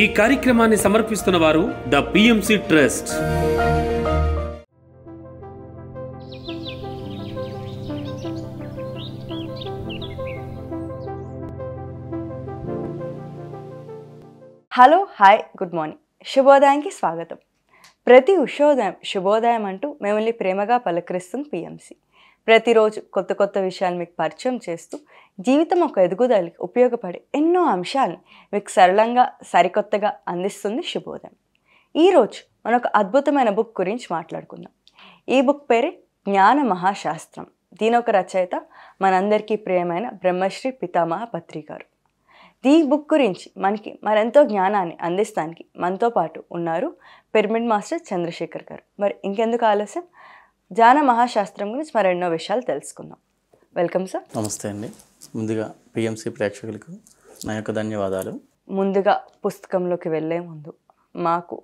ఈ కార్యక్రమాన్ని సమర్పిస్తున్న వారు the PMC trust hello hi good morning శుభోదయానికి స్వాగతం ప్రతి ఉషోదయం శుభోదయం అంటూ మిమ్మల్ని ప్రేమగా పలకరిస్తుంది పిఎంసి ప్రతిరోజు కొత్త కొత్త విషయాలు మీకు పరిచయం చేస్తూ జీవితం ఒక ఎదుగుదలకి ఉపయోగపడే ఎన్నో అంశాలని మీకు సరళంగా సరికొత్తగా అందిస్తుంది శుభోదయం ఈరోజు మనం ఒక అద్భుతమైన బుక్ గురించి మాట్లాడుకుందాం ఈ బుక్ పేరే జ్ఞాన మహాశాస్త్రం దీని ఒక రచయిత మనందరికీ ప్రియమైన బ్రహ్మశ్రీ పితామహ పత్రి గారు దీ బుక్ గురించి మనకి మరెంతో జ్ఞానాన్ని అందిస్తానికి మనతో పాటు ఉన్నారు పిరమిడ్ మాస్టర్ చంద్రశేఖర్ గారు మరి ఇంకెందుకు ఆలస్యం జాన మహాశాస్త్రం గురించి మరెన్నో విషయాలు తెలుసుకుందాం వెల్కమ్ సార్ నమస్తే అండి ముందుగా పిఎంసి ప్రేక్షకులకు నా యొక్క ధన్యవాదాలు ముందుగా పుస్తకంలోకి వెళ్ళే ముందు మాకు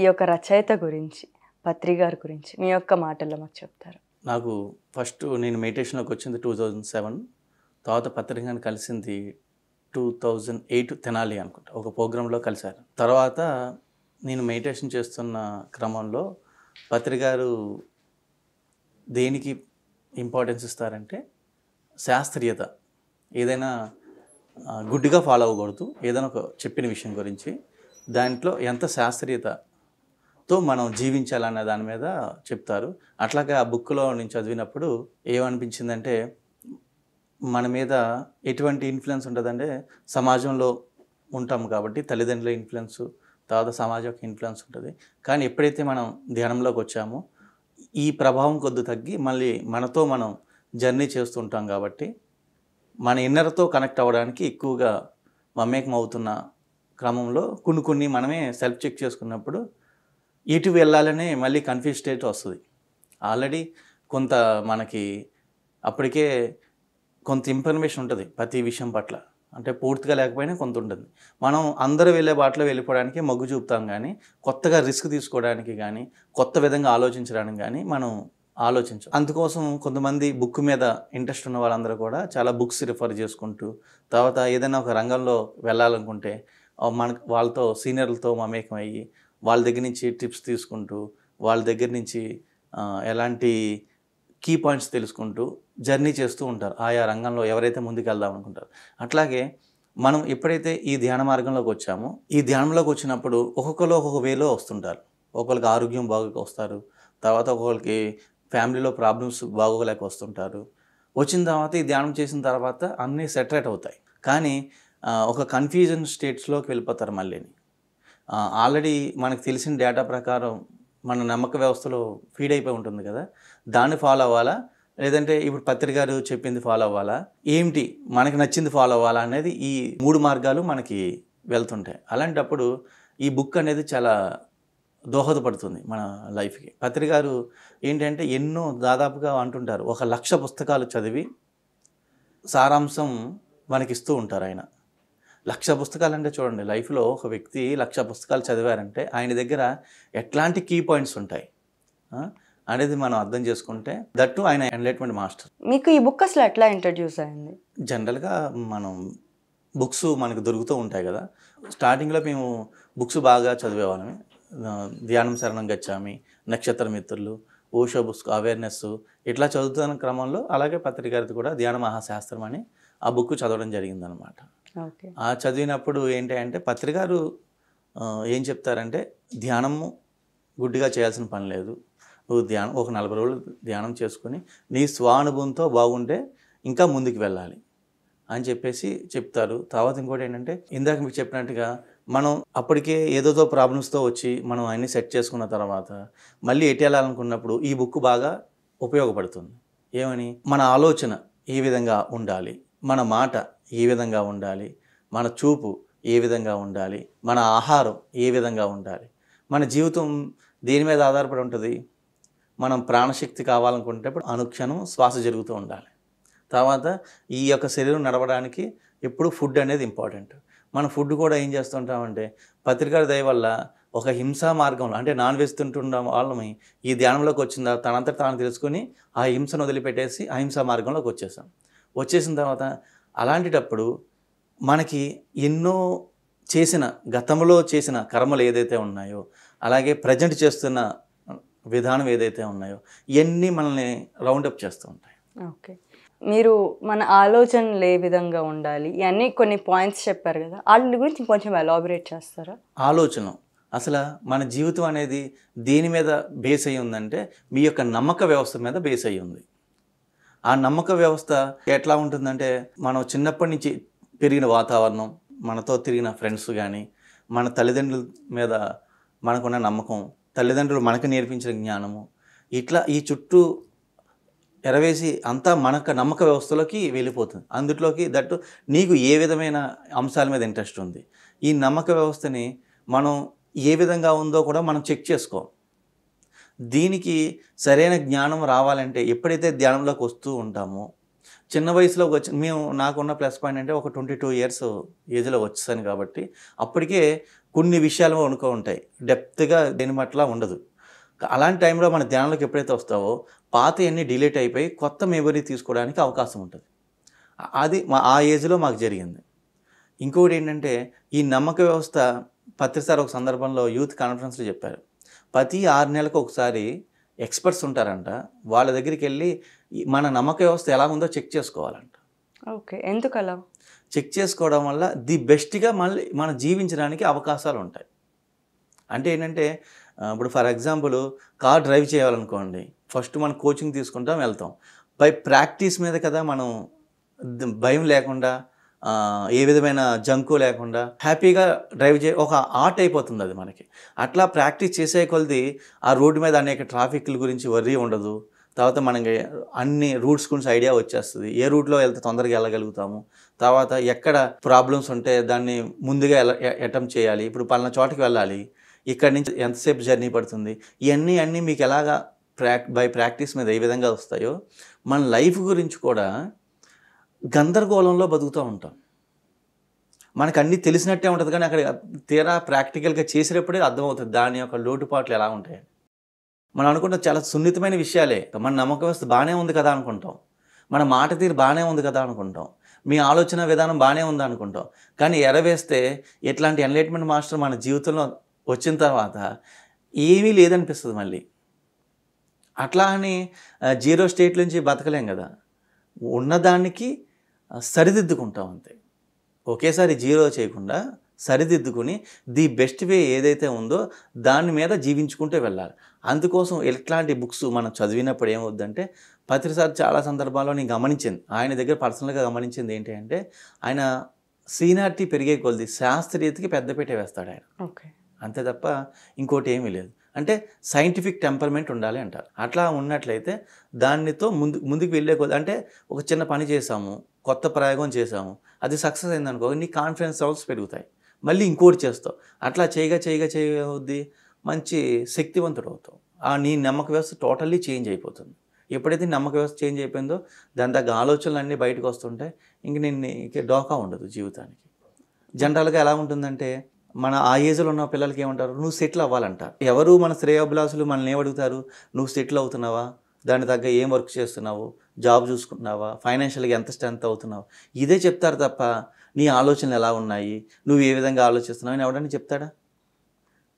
ఈ యొక్క రచయిత గురించి పత్రి గారి గురించి మీ యొక్క మాటల్లో మాకు చెప్తారు నాకు ఫస్ట్ నేను మెడిటేషన్లోకి వచ్చింది టూ థౌజండ్ సెవెన్ తర్వాత పత్రికను కలిసింది టూ థౌజండ్ ఎయిట్ తెనాలి అనుకుంటా ఒక ప్రోగ్రాంలో కలిశారు తర్వాత నేను మెడిటేషన్ చేస్తున్న క్రమంలో పత్రికారు గారు దేనికి ఇంపార్టెన్స్ ఇస్తారంటే శాస్త్రీయత ఏదైనా గుడ్డిగా ఫాలో అవ్వకూడదు ఏదైనా ఒక చెప్పిన విషయం గురించి దాంట్లో ఎంత శాస్త్రీయతతో మనం జీవించాలన్న దాని మీద చెప్తారు అట్లాగే ఆ బుక్లో నేను చదివినప్పుడు ఏమనిపించిందంటే మన మీద ఎటువంటి ఇన్ఫ్లుయెన్స్ ఉంటుందంటే సమాజంలో ఉంటాం కాబట్టి తల్లిదండ్రుల ఇన్ఫ్లుయెన్సు తర్వాత సమాజం యొక్క ఇన్ఫ్లుయెన్స్ ఉంటుంది కానీ ఎప్పుడైతే మనం ధ్యానంలోకి వచ్చామో ఈ ప్రభావం కొద్ది తగ్గి మళ్ళీ మనతో మనం జర్నీ చేస్తుంటాం కాబట్టి మన ఇన్నర్తో కనెక్ట్ అవ్వడానికి ఎక్కువగా మమేకం అవుతున్న క్రమంలో కొన్ని కొన్ని మనమే సెల్ఫ్ చెక్ చేసుకున్నప్పుడు ఇటు వెళ్ళాలనే మళ్ళీ కన్ఫ్యూజ్ స్టేట్ వస్తుంది ఆల్రెడీ కొంత మనకి అప్పటికే కొంత ఇన్ఫర్మేషన్ ఉంటుంది ప్రతి విషయం పట్ల అంటే పూర్తిగా లేకపోయినా కొంత ఉంటుంది మనం అందరూ వెళ్ళే బాటలో వెళ్ళిపోవడానికి మొగ్గు చూపుతాం కానీ కొత్తగా రిస్క్ తీసుకోవడానికి కానీ కొత్త విధంగా ఆలోచించడానికి కానీ మనం ఆలోచించు అందుకోసం కొంతమంది బుక్ మీద ఇంట్రెస్ట్ ఉన్న వాళ్ళందరూ కూడా చాలా బుక్స్ రిఫర్ చేసుకుంటూ తర్వాత ఏదైనా ఒక రంగంలో వెళ్ళాలనుకుంటే మన వాళ్ళతో సీనియర్లతో మమేకమయ్యి వాళ్ళ దగ్గర నుంచి టిప్స్ తీసుకుంటూ వాళ్ళ దగ్గర నుంచి ఎలాంటి కీ పాయింట్స్ తెలుసుకుంటూ జర్నీ చేస్తూ ఉంటారు ఆయా రంగంలో ఎవరైతే ముందుకు వెళ్దాం అనుకుంటారు అట్లాగే మనం ఎప్పుడైతే ఈ ధ్యాన మార్గంలోకి వచ్చామో ఈ ధ్యానంలోకి వచ్చినప్పుడు ఒక్కొక్కరు ఒక్కొక్క వేలో వస్తుంటారు ఒకరికి ఆరోగ్యం బాగోక వస్తారు తర్వాత ఒకరికి ఫ్యామిలీలో ప్రాబ్లమ్స్ బాగోలేక వస్తుంటారు వచ్చిన తర్వాత ఈ ధ్యానం చేసిన తర్వాత అన్నీ సెటరేట్ అవుతాయి కానీ ఒక కన్ఫ్యూజన్ స్టేట్స్లోకి వెళ్ళిపోతారు మళ్ళీని ఆల్రెడీ మనకు తెలిసిన డేటా ప్రకారం మన నమ్మక వ్యవస్థలో ఫీడ్ అయిపోయి ఉంటుంది కదా దాన్ని ఫాలో అవ్వాలా లేదంటే ఇప్పుడు పత్రికారు చెప్పింది ఫాలో అవ్వాలా ఏమిటి మనకి నచ్చింది ఫాలో అవ్వాలా అనేది ఈ మూడు మార్గాలు మనకి వెళ్తుంటాయి అలాంటప్పుడు ఈ బుక్ అనేది చాలా దోహదపడుతుంది మన లైఫ్కి పత్రికారు ఏంటంటే ఎన్నో దాదాపుగా అంటుంటారు ఒక లక్ష పుస్తకాలు చదివి సారాంశం మనకిస్తూ ఉంటారు ఆయన లక్ష పుస్తకాలు అంటే చూడండి లైఫ్లో ఒక వ్యక్తి లక్ష పుస్తకాలు చదివారంటే ఆయన దగ్గర ఎట్లాంటి కీ పాయింట్స్ ఉంటాయి అనేది మనం అర్థం చేసుకుంటే దట్టు ఆయన ఎన్లైట్మెంట్ మాస్టర్ మీకు ఈ బుక్ అసలు ఎట్లా ఇంట్రడ్యూస్ అయింది జనరల్గా మనం బుక్స్ మనకు దొరుకుతూ ఉంటాయి కదా స్టార్టింగ్లో మేము బుక్స్ బాగా చదివేవాళ్ళమి ధ్యానం శరణం గచ్చామి నక్షత్ర మిత్రులు ఓషో బుక్ అవేర్నెస్ ఇట్లా చదువుతున్న క్రమంలో అలాగే పత్రికారిత కూడా ధ్యాన మహాశాస్త్రం అని ఆ బుక్ చదవడం జరిగిందనమాట ఆ చదివినప్పుడు ఏంటి అంటే పత్రికారు ఏం చెప్తారంటే ధ్యానము గుడ్డిగా చేయాల్సిన పని లేదు నువ్వు ధ్యానం ఒక నలభై రోజులు ధ్యానం చేసుకుని నీ స్వానుభవంతో బాగుంటే ఇంకా ముందుకు వెళ్ళాలి అని చెప్పేసి చెప్తారు తర్వాత ఇంకోటి ఏంటంటే ఇందాక మీకు చెప్పినట్టుగా మనం అప్పటికే ఏదోదో ప్రాబ్లమ్స్తో వచ్చి మనం అన్నీ సెట్ చేసుకున్న తర్వాత మళ్ళీ ఎటు వెళ్ళాలనుకున్నప్పుడు ఈ బుక్ బాగా ఉపయోగపడుతుంది ఏమని మన ఆలోచన ఈ విధంగా ఉండాలి మన మాట ఏ విధంగా ఉండాలి మన చూపు ఏ విధంగా ఉండాలి మన ఆహారం ఏ విధంగా ఉండాలి మన జీవితం దేని మీద ఆధారపడి ఉంటుంది మనం ప్రాణశక్తి కావాలనుకుంటే అనుక్షణం శ్వాస జరుగుతూ ఉండాలి తర్వాత ఈ యొక్క శరీరం నడవడానికి ఎప్పుడు ఫుడ్ అనేది ఇంపార్టెంట్ మన ఫుడ్ కూడా ఏం చేస్తుంటామంటే పత్రికల దయ వల్ల ఒక హింసా మార్గంలో అంటే నాన్ వెజ్ తింటున్న వాళ్ళని ఈ ధ్యానంలోకి వచ్చిన తనంతట తాను తెలుసుకుని ఆ హింసను వదిలిపెట్టేసి అహింసా మార్గంలోకి వచ్చేసాం వచ్చేసిన తర్వాత అలాంటిటప్పుడు మనకి ఎన్నో చేసిన గతంలో చేసిన కర్మలు ఏదైతే ఉన్నాయో అలాగే ప్రజెంట్ చేస్తున్న విధానం ఏదైతే ఉన్నాయో ఇవన్నీ మనల్ని రౌండప్ చేస్తూ ఉంటాయి ఓకే మీరు మన ఆలోచనలు ఏ విధంగా ఉండాలి ఇవన్నీ కొన్ని పాయింట్స్ చెప్పారు కదా వాళ్ళ గురించి కొంచెం ఎలాబరేట్ చేస్తారా ఆలోచన అసలు మన జీవితం అనేది దేని మీద బేస్ అయ్యి ఉందంటే మీ యొక్క నమ్మక వ్యవస్థ మీద బేస్ అయ్యి ఉంది ఆ నమ్మక వ్యవస్థ ఎట్లా ఉంటుందంటే మనం చిన్నప్పటి నుంచి పెరిగిన వాతావరణం మనతో తిరిగిన ఫ్రెండ్స్ కానీ మన తల్లిదండ్రుల మీద మనకున్న నమ్మకం తల్లిదండ్రులు మనకు నేర్పించిన జ్ఞానము ఇట్లా ఈ చుట్టూ ఎరవేసి అంతా మనకు నమ్మక వ్యవస్థలోకి వెళ్ళిపోతుంది అందుట్లోకి దట్టు నీకు ఏ విధమైన అంశాల మీద ఇంట్రెస్ట్ ఉంది ఈ నమ్మక వ్యవస్థని మనం ఏ విధంగా ఉందో కూడా మనం చెక్ చేసుకో దీనికి సరైన జ్ఞానం రావాలంటే ఎప్పుడైతే ధ్యానంలోకి వస్తూ ఉంటామో చిన్న వయసులో వచ్చి మేము నాకున్న ప్లస్ పాయింట్ అంటే ఒక ట్వంటీ టూ ఇయర్స్ ఏజ్లో వచ్చేసాను కాబట్టి అప్పటికే కొన్ని విషయాలు అనుకో ఉంటాయి డెప్త్గా దేని పట్ల ఉండదు అలాంటి టైంలో మన ధ్యానంలోకి ఎప్పుడైతే వస్తావో పాత అన్నీ డిలీట్ అయిపోయి కొత్త మెమరీ తీసుకోవడానికి అవకాశం ఉంటుంది అది మా ఆ ఏజ్లో మాకు జరిగింది ఇంకొకటి ఏంటంటే ఈ నమ్మక వ్యవస్థ పత్రిసారి ఒక సందర్భంలో యూత్ కాన్ఫరెన్స్లో చెప్పారు ప్రతి ఆరు నెలలకు ఒకసారి ఎక్స్పర్ట్స్ ఉంటారంట వాళ్ళ దగ్గరికి వెళ్ళి మన నమ్మక వ్యవస్థ ఎలా ఉందో చెక్ చేసుకోవాలంట ఓకే ఎందుకలా చెక్ చేసుకోవడం వల్ల ది బెస్ట్గా మళ్ళీ మనం జీవించడానికి అవకాశాలు ఉంటాయి అంటే ఏంటంటే ఇప్పుడు ఫర్ ఎగ్జాంపుల్ కార్ డ్రైవ్ చేయాలనుకోండి ఫస్ట్ మనం కోచింగ్ తీసుకుంటాం వెళ్తాం బై ప్రాక్టీస్ మీద కదా మనం భయం లేకుండా ఏ విధమైన జంకు లేకుండా హ్యాపీగా డ్రైవ్ చే ఒక ఆర్ట్ అయిపోతుంది అది మనకి అట్లా ప్రాక్టీస్ చేసే కొలది ఆ రోడ్డు మీద అనేక ట్రాఫిక్ల గురించి వర్రీ ఉండదు తర్వాత మనకి అన్ని రూట్స్ గురించి ఐడియా వచ్చేస్తుంది ఏ రూట్లో వెళ్తే తొందరగా వెళ్ళగలుగుతాము తర్వాత ఎక్కడ ప్రాబ్లమ్స్ ఉంటే దాన్ని ముందుగా అటెంప్ట్ చేయాలి ఇప్పుడు పలానా చోటకి వెళ్ళాలి ఇక్కడ నుంచి ఎంతసేపు జర్నీ పడుతుంది ఇవన్నీ అన్నీ మీకు ఎలాగా ప్రాక్ బై ప్రాక్టీస్ మీద ఏ విధంగా వస్తాయో మన లైఫ్ గురించి కూడా గందరగోళంలో బతుకుతూ ఉంటాం మనకు అన్నీ తెలిసినట్టే ఉంటుంది కానీ అక్కడ తీరా ప్రాక్టికల్గా చేసేటప్పుడే అర్థమవుతుంది దాని యొక్క లోటుపాట్లు ఎలా ఉంటాయని మనం అనుకుంటాం చాలా సున్నితమైన విషయాలే మన నమ్మక వ్యవస్థ బాగానే ఉంది కదా అనుకుంటాం మన మాట తీరు బాగానే ఉంది కదా అనుకుంటాం మీ ఆలోచన విధానం బాగానే ఉంది అనుకుంటాం కానీ ఎరవేస్తే ఇట్లాంటి ఎన్లైట్మెంట్ మాస్టర్ మన జీవితంలో వచ్చిన తర్వాత ఏమీ లేదనిపిస్తుంది మళ్ళీ అట్లా అని జీరో స్టేట్ నుంచి బతకలేం కదా ఉన్నదానికి సరిదిద్దుకుంటాం అంతే ఒకేసారి జీరో చేయకుండా సరిదిద్దుకుని ది బెస్ట్ వే ఏదైతే ఉందో దాని మీద జీవించుకుంటే వెళ్ళాలి అందుకోసం ఇట్లాంటి బుక్స్ మనం చదివినప్పుడు ఏమవుద్దంటే పత్రిసారి చాలా సందర్భాల్లో నేను గమనించింది ఆయన దగ్గర పర్సనల్గా గమనించింది ఏంటి అంటే ఆయన సీనియారిటీ పెరిగే కొలది శాస్త్రీయతకి పెద్దపీట వేస్తాడు ఆయన ఓకే అంతే తప్ప ఇంకోటి ఏమీ లేదు అంటే సైంటిఫిక్ టెంపర్మెంట్ ఉండాలి అంటారు అట్లా ఉన్నట్లయితే దానితో ముందు ముందుకు వెళ్ళే కొద్ది అంటే ఒక చిన్న పని చేసాము కొత్త ప్రయోగం చేసాము అది సక్సెస్ అయిందనుకో నీ కాన్ఫిడెన్స్ లెవెల్స్ పెరుగుతాయి మళ్ళీ ఇంకోటి చేస్తావు అట్లా చేయగా చేయగా చేయవద్ది మంచి శక్తివంతుడు అవుతావు ఆ నీ నమ్మక వ్యవస్థ టోటల్లీ చేంజ్ అయిపోతుంది ఎప్పుడైతే నమ్మక వ్యవస్థ చేంజ్ అయిపోయిందో దాని తగ్గ ఆలోచనలు అన్నీ బయటకు వస్తుంటాయి ఇంక నేను ఇక డోకా ఉండదు జీవితానికి జనరల్గా ఎలా ఉంటుందంటే మన ఆ ఏజ్లో ఉన్న పిల్లలకి ఏమంటారు నువ్వు సెటిల్ అవ్వాలంటారు ఎవరు మన శ్రేయోభిలాసులు మనల్ని ఏమడుగుతారు నువ్వు సెటిల్ అవుతున్నావా దాని తగ్గ ఏం వర్క్ చేస్తున్నావు జాబ్ చూసుకుంటున్నావా ఫైనాన్షియల్గా ఎంత స్ట్రెంత్ అవుతున్నావు ఇదే చెప్తారు తప్ప నీ ఆలోచనలు ఎలా ఉన్నాయి నువ్వు ఏ విధంగా ఆలోచిస్తున్నావు అని ఎవడని చెప్తాడా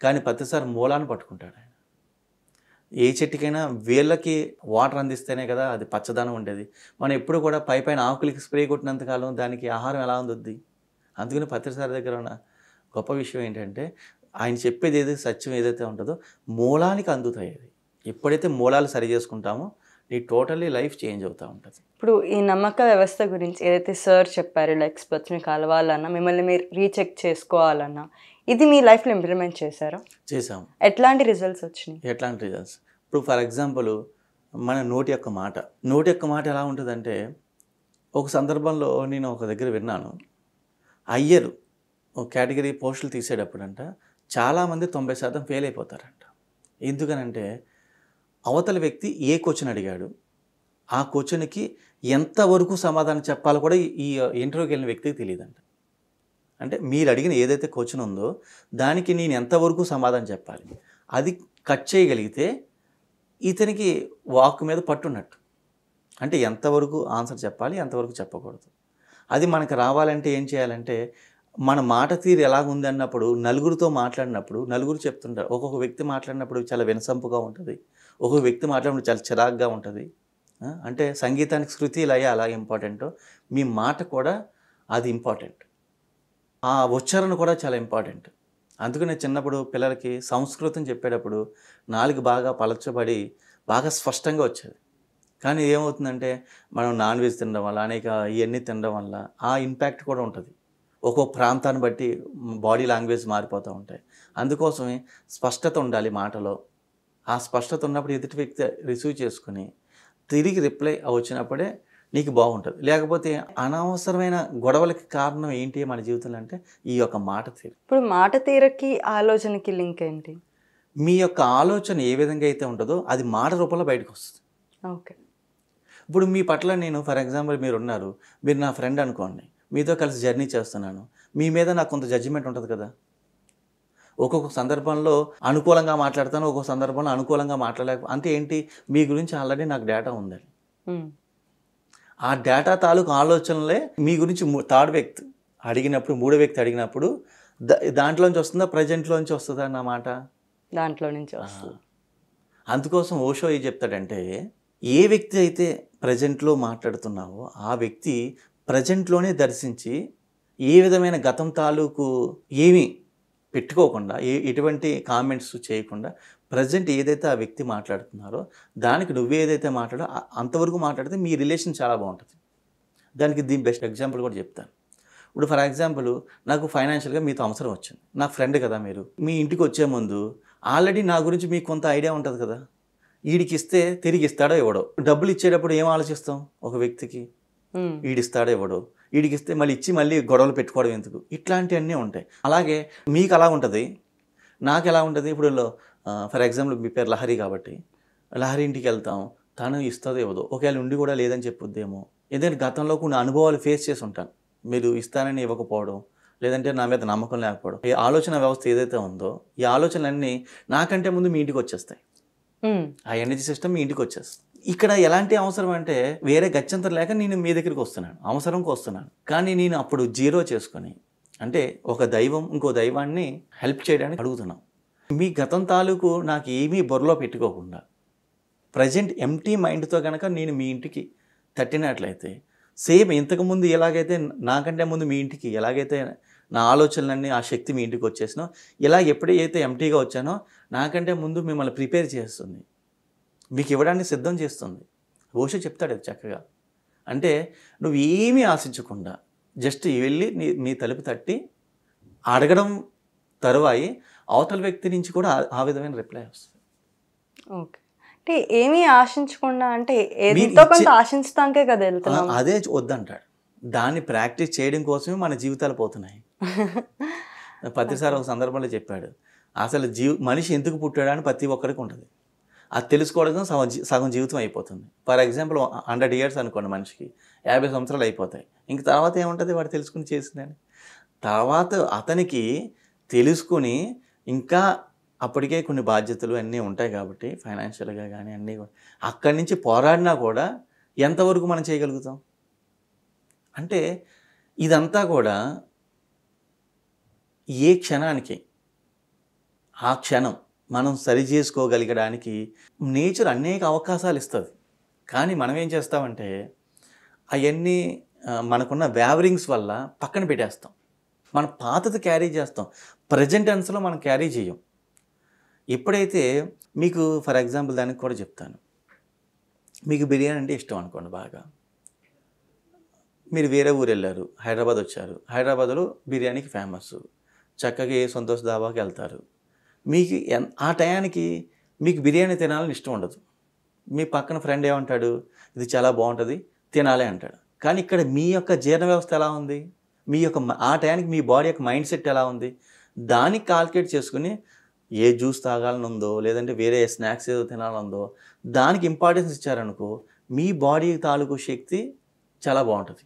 కానీ ప్రతిసారి మూలాన్ని పట్టుకుంటాడు ఆయన ఏ చెట్టుకైనా వీళ్ళకి వాటర్ అందిస్తేనే కదా అది పచ్చదనం ఉండేది మనం ఎప్పుడు కూడా పై పైన ఆకులకి స్ప్రే కొట్టినంతకాలం దానికి ఆహారం ఎలా అందుద్ది అందుకని పత్రిసారి దగ్గర ఉన్న గొప్ప విషయం ఏంటంటే ఆయన చెప్పేది ఏదైతే సత్యం ఏదైతే ఉంటుందో మూలానికి అందుతాయి అది ఎప్పుడైతే మూలాలు సరి చేసుకుంటామో నీ టోటల్లీ లైఫ్ చేంజ్ అవుతూ ఉంటుంది ఇప్పుడు ఈ నమ్మక వ్యవస్థ గురించి ఏదైతే సార్ చెప్పారు ఇలా ఎక్స్పర్ట్స్ని కలవాలన్నా మిమ్మల్ని మీరు రీచెక్ చేసుకోవాలన్నా ఇది మీ లైఫ్లో ఇంప్లిమెంట్ చేశారా చేసాము ఎట్లాంటి రిజల్ట్స్ వచ్చినాయి ఎట్లాంటి రిజల్ట్స్ ఇప్పుడు ఫర్ ఎగ్జాంపుల్ మన నోటి యొక్క మాట నోటి యొక్క మాట ఎలా ఉంటుందంటే ఒక సందర్భంలో నేను ఒక దగ్గర విన్నాను అయ్యరు ఒక కేటగిరీ పోస్టులు తీసేటప్పుడంట చాలామంది తొంభై శాతం ఫెయిల్ అయిపోతారంట ఎందుకనంటే అవతల వ్యక్తి ఏ క్వశ్చన్ అడిగాడు ఆ క్వశ్చన్కి ఎంతవరకు సమాధానం చెప్పాలో కూడా ఈ ఇంటర్వ్యూకి వెళ్ళిన వ్యక్తికి తెలియదంట అంటే మీరు అడిగిన ఏదైతే క్వశ్చన్ ఉందో దానికి నేను ఎంతవరకు సమాధానం చెప్పాలి అది కట్ చేయగలిగితే ఇతనికి వాక్ మీద పట్టున్నట్టు అంటే ఎంతవరకు ఆన్సర్ చెప్పాలి ఎంతవరకు చెప్పకూడదు అది మనకు రావాలంటే ఏం చేయాలంటే మన మాట తీరు ఎలా ఉంది అన్నప్పుడు నలుగురితో మాట్లాడినప్పుడు నలుగురు చెప్తుంటారు ఒక్కొక్క వ్యక్తి మాట్లాడినప్పుడు చాలా వినసంపుగా ఉంటుంది ఒక వ్యక్తి మాట్లాడడం చాలా చిరాగ్గా ఉంటుంది అంటే సంగీతానికి శృతి లయ అలా ఇంపార్టెంట్ మీ మాట కూడా అది ఇంపార్టెంట్ ఆ ఉచ్చారణ కూడా చాలా ఇంపార్టెంట్ అందుకనే చిన్నప్పుడు పిల్లలకి సంస్కృతం చెప్పేటప్పుడు నాలుగు బాగా పలచబడి బాగా స్పష్టంగా వచ్చేది కానీ ఏమవుతుందంటే మనం నాన్ వెజ్ తినడం వల్ల అనేక ఇవన్నీ తినడం వల్ల ఆ ఇంపాక్ట్ కూడా ఉంటుంది ఒక్కో ప్రాంతాన్ని బట్టి బాడీ లాంగ్వేజ్ మారిపోతూ ఉంటాయి అందుకోసమే స్పష్టత ఉండాలి మాటలో ఆ స్పష్టత ఉన్నప్పుడు ఎదుటి వ్యక్తి రిసీవ్ చేసుకుని తిరిగి రిప్లై వచ్చినప్పుడే నీకు బాగుంటుంది లేకపోతే అనవసరమైన గొడవలకి కారణం ఏంటి మన జీవితంలో అంటే ఈ యొక్క మాట తీరు ఇప్పుడు మాట తీరకి ఆలోచనకి లింక్ ఏంటి మీ యొక్క ఆలోచన ఏ విధంగా అయితే ఉంటుందో అది మాట రూపంలో బయటకు వస్తుంది ఓకే ఇప్పుడు మీ పట్ల నేను ఫర్ ఎగ్జాంపుల్ మీరు ఉన్నారు మీరు నా ఫ్రెండ్ అనుకోండి మీతో కలిసి జర్నీ చేస్తున్నాను మీ మీద నాకు కొంత జడ్జిమెంట్ ఉంటుంది కదా ఒక్కొక్క సందర్భంలో అనుకూలంగా మాట్లాడతాను ఒక్కొక్క సందర్భంలో అనుకూలంగా మాట్లాడలేక అంతే ఏంటి మీ గురించి ఆల్రెడీ నాకు డేటా ఉందండి ఆ డేటా తాలూకు ఆలోచనలే మీ గురించి థర్డ్ వ్యక్తి అడిగినప్పుడు మూడో వ్యక్తి అడిగినప్పుడు దాంట్లోంచి వస్తుందా ప్రజెంట్లోంచి వస్తుందా నా మాట దాంట్లో నుంచి అందుకోసం ఓషో ఏ చెప్తాడంటే ఏ వ్యక్తి అయితే ప్రజెంట్లో మాట్లాడుతున్నావో ఆ వ్యక్తి ప్రజెంట్లోనే దర్శించి ఏ విధమైన గతం తాలూకు ఏమీ పెట్టుకోకుండా ఏ ఎటువంటి కామెంట్స్ చేయకుండా ప్రజెంట్ ఏదైతే ఆ వ్యక్తి మాట్లాడుతున్నారో దానికి నువ్వు ఏదైతే మాట్లాడో అంతవరకు మాట్లాడితే మీ రిలేషన్ చాలా బాగుంటుంది దానికి దీని బెస్ట్ ఎగ్జాంపుల్ కూడా చెప్తాను ఇప్పుడు ఫర్ ఎగ్జాంపుల్ నాకు ఫైనాన్షియల్గా మీతో అవసరం వచ్చింది నా ఫ్రెండ్ కదా మీరు మీ ఇంటికి వచ్చే ముందు ఆల్రెడీ నా గురించి మీకు కొంత ఐడియా ఉంటుంది కదా వీడికి ఇస్తే తిరిగి ఇస్తాడో ఇవ్వడో డబ్బులు ఇచ్చేటప్పుడు ఏం ఆలోచిస్తాం ఒక వ్యక్తికి ఈడిస్తాడో ఇవ్వడు ఈడికిస్తే మళ్ళీ ఇచ్చి మళ్ళీ గొడవలు పెట్టుకోవడం ఎందుకు ఇట్లాంటివన్నీ ఉంటాయి అలాగే మీకు అలా ఉంటుంది నాకు ఎలా ఉంటుంది ఇప్పుడు ఫర్ ఎగ్జాంపుల్ మీ పేరు లహరి కాబట్టి లహరి ఇంటికి వెళ్తాం తను ఇస్తుందో ఇవ్వదు ఒకవేళ ఉండి కూడా లేదని చెప్పొద్దేమో ఎందుకంటే గతంలో కొన్ని అనుభవాలు ఫేస్ చేసి ఉంటాను మీరు ఇస్తానని ఇవ్వకపోవడం లేదంటే నా మీద నమ్మకం లేకపోవడం ఈ ఆలోచన వ్యవస్థ ఏదైతే ఉందో ఈ ఆలోచనలన్నీ నాకంటే ముందు మీ ఇంటికి వచ్చేస్తాయి ఆ ఎనర్జీ సిస్టమ్ మీ ఇంటికి వచ్చేస్తాయి ఇక్కడ ఎలాంటి అవసరం అంటే వేరే గత్యంతరం లేక నేను మీ దగ్గరికి వస్తున్నాను అవసరంకి వస్తున్నాను కానీ నేను అప్పుడు జీరో చేసుకొని అంటే ఒక దైవం ఇంకో దైవాన్ని హెల్ప్ చేయడానికి అడుగుతున్నాం మీ గతం తాలూకు నాకు ఏమీ బొరలో పెట్టుకోకుండా ప్రజెంట్ ఎంటీ మైండ్తో కనుక నేను మీ ఇంటికి తట్టినట్లయితే సేమ్ ఇంతకుముందు ఎలాగైతే నాకంటే ముందు మీ ఇంటికి ఎలాగైతే నా ఆలోచనలన్నీ ఆ శక్తి మీ ఇంటికి వచ్చేసినో ఇలా ఎప్పుడైతే ఎంటీగా వచ్చానో నాకంటే ముందు మిమ్మల్ని ప్రిపేర్ చేస్తుంది మీకు ఇవ్వడానికి సిద్ధం చేస్తుంది ఓష చెప్తాడు అది చక్కగా అంటే నువ్వు ఏమీ ఆశించకుండా జస్ట్ వెళ్ళి నీ మీ తలుపు తట్టి అడగడం తరువాయి అవతల వ్యక్తి నుంచి కూడా ఆ విధమైన రిప్లై వస్తుంది ఓకే అంటే ఏమీ ఆశించకుండా అంటే ఆశించడానికే కదా వెళ్తున్నాం అదే వద్దంటాడు దాన్ని ప్రాక్టీస్ చేయడం కోసమే మన జీవితాలు పోతున్నాయి పత్రిసారి ఒక సందర్భంలో చెప్పాడు అసలు జీవ మనిషి ఎందుకు పుట్టాడని ప్రతి ఒక్కరికి ఉంటుంది అది తెలుసుకోవడం సగం సగం జీవితం అయిపోతుంది ఫర్ ఎగ్జాంపుల్ హండ్రెడ్ ఇయర్స్ అనుకోండి మనిషికి యాభై సంవత్సరాలు అయిపోతాయి ఇంక తర్వాత ఏముంటుంది వాడు తెలుసుకుని చేసిందని తర్వాత అతనికి తెలుసుకుని ఇంకా అప్పటికే కొన్ని బాధ్యతలు అన్నీ ఉంటాయి కాబట్టి ఫైనాన్షియల్గా కానీ అన్నీ అక్కడి నుంచి పోరాడినా కూడా ఎంతవరకు మనం చేయగలుగుతాం అంటే ఇదంతా కూడా ఏ క్షణానికి ఆ క్షణం మనం సరి చేసుకోగలగడానికి నేచర్ అనేక అవకాశాలు ఇస్తుంది కానీ మనం ఏం చేస్తామంటే అవన్నీ మనకున్న వ్యావరింగ్స్ వల్ల పక్కన పెట్టేస్తాం మన పాతది క్యారీ చేస్తాం ప్రజెంట్ అన్స్లో మనం క్యారీ చేయం ఎప్పుడైతే మీకు ఫర్ ఎగ్జాంపుల్ దానికి కూడా చెప్తాను మీకు బిర్యానీ అంటే ఇష్టం అనుకోండి బాగా మీరు వేరే ఊరు వెళ్ళారు హైదరాబాద్ వచ్చారు హైదరాబాద్లో బిర్యానీకి ఫేమస్ చక్కగా సంతోష్ దాబాకి వెళ్తారు మీకు ఆ టయానికి మీకు బిర్యానీ తినాలని ఇష్టం ఉండదు మీ పక్కన ఫ్రెండ్ ఏమంటాడు ఇది చాలా బాగుంటుంది తినాలి అంటాడు కానీ ఇక్కడ మీ యొక్క జీర్ణ వ్యవస్థ ఎలా ఉంది మీ యొక్క ఆ టయానికి మీ బాడీ యొక్క మైండ్ సెట్ ఎలా ఉంది దాన్ని కాల్కులేట్ చేసుకుని ఏ జ్యూస్ తాగాలనుందో లేదంటే వేరే స్నాక్స్ ఏదో తినాలనుందో దానికి ఇంపార్టెన్స్ ఇచ్చారనుకో మీ బాడీ తాలూకు శక్తి చాలా బాగుంటుంది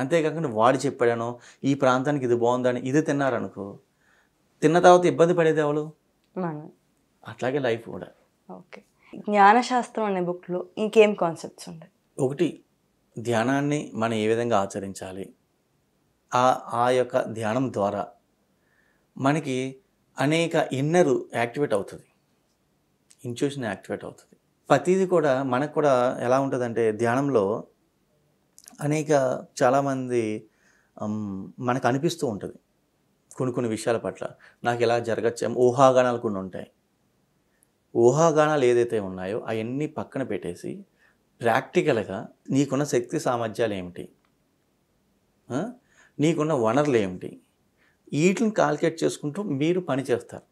అంతేకాకుండా వాడు చెప్పాడనో ఈ ప్రాంతానికి ఇది బాగుందని ఇది తిన్నారనుకో తిన్న తర్వాత ఇబ్బంది పడేది ఎవరు అట్లాగే లైఫ్ కూడా ఓకే జ్ఞానశాస్త్రం అనే బుక్లో ఇంకేం కాన్సెప్ట్స్ ఉంటాయి ఒకటి ధ్యానాన్ని మనం ఏ విధంగా ఆచరించాలి ఆ ఆ యొక్క ధ్యానం ద్వారా మనకి అనేక ఇన్నర్ యాక్టివేట్ అవుతుంది ఇంట్యూషన్ యాక్టివేట్ అవుతుంది ప్రతిదీ కూడా మనకు కూడా ఎలా ఉంటుందంటే ధ్యానంలో అనేక చాలామంది మనకు అనిపిస్తూ ఉంటుంది కొన్ని కొన్ని విషయాల పట్ల నాకు ఇలా జరగచ్చు ఊహాగానాలు కొన్ని ఉంటాయి ఊహాగానాలు ఏదైతే ఉన్నాయో అవన్నీ పక్కన పెట్టేసి ప్రాక్టికల్గా నీకున్న శక్తి సామర్థ్యాలు ఏమిటి నీకున్న వనరులు ఏమిటి వీటిని కాల్కులేట్ చేసుకుంటూ మీరు పని చేస్తారు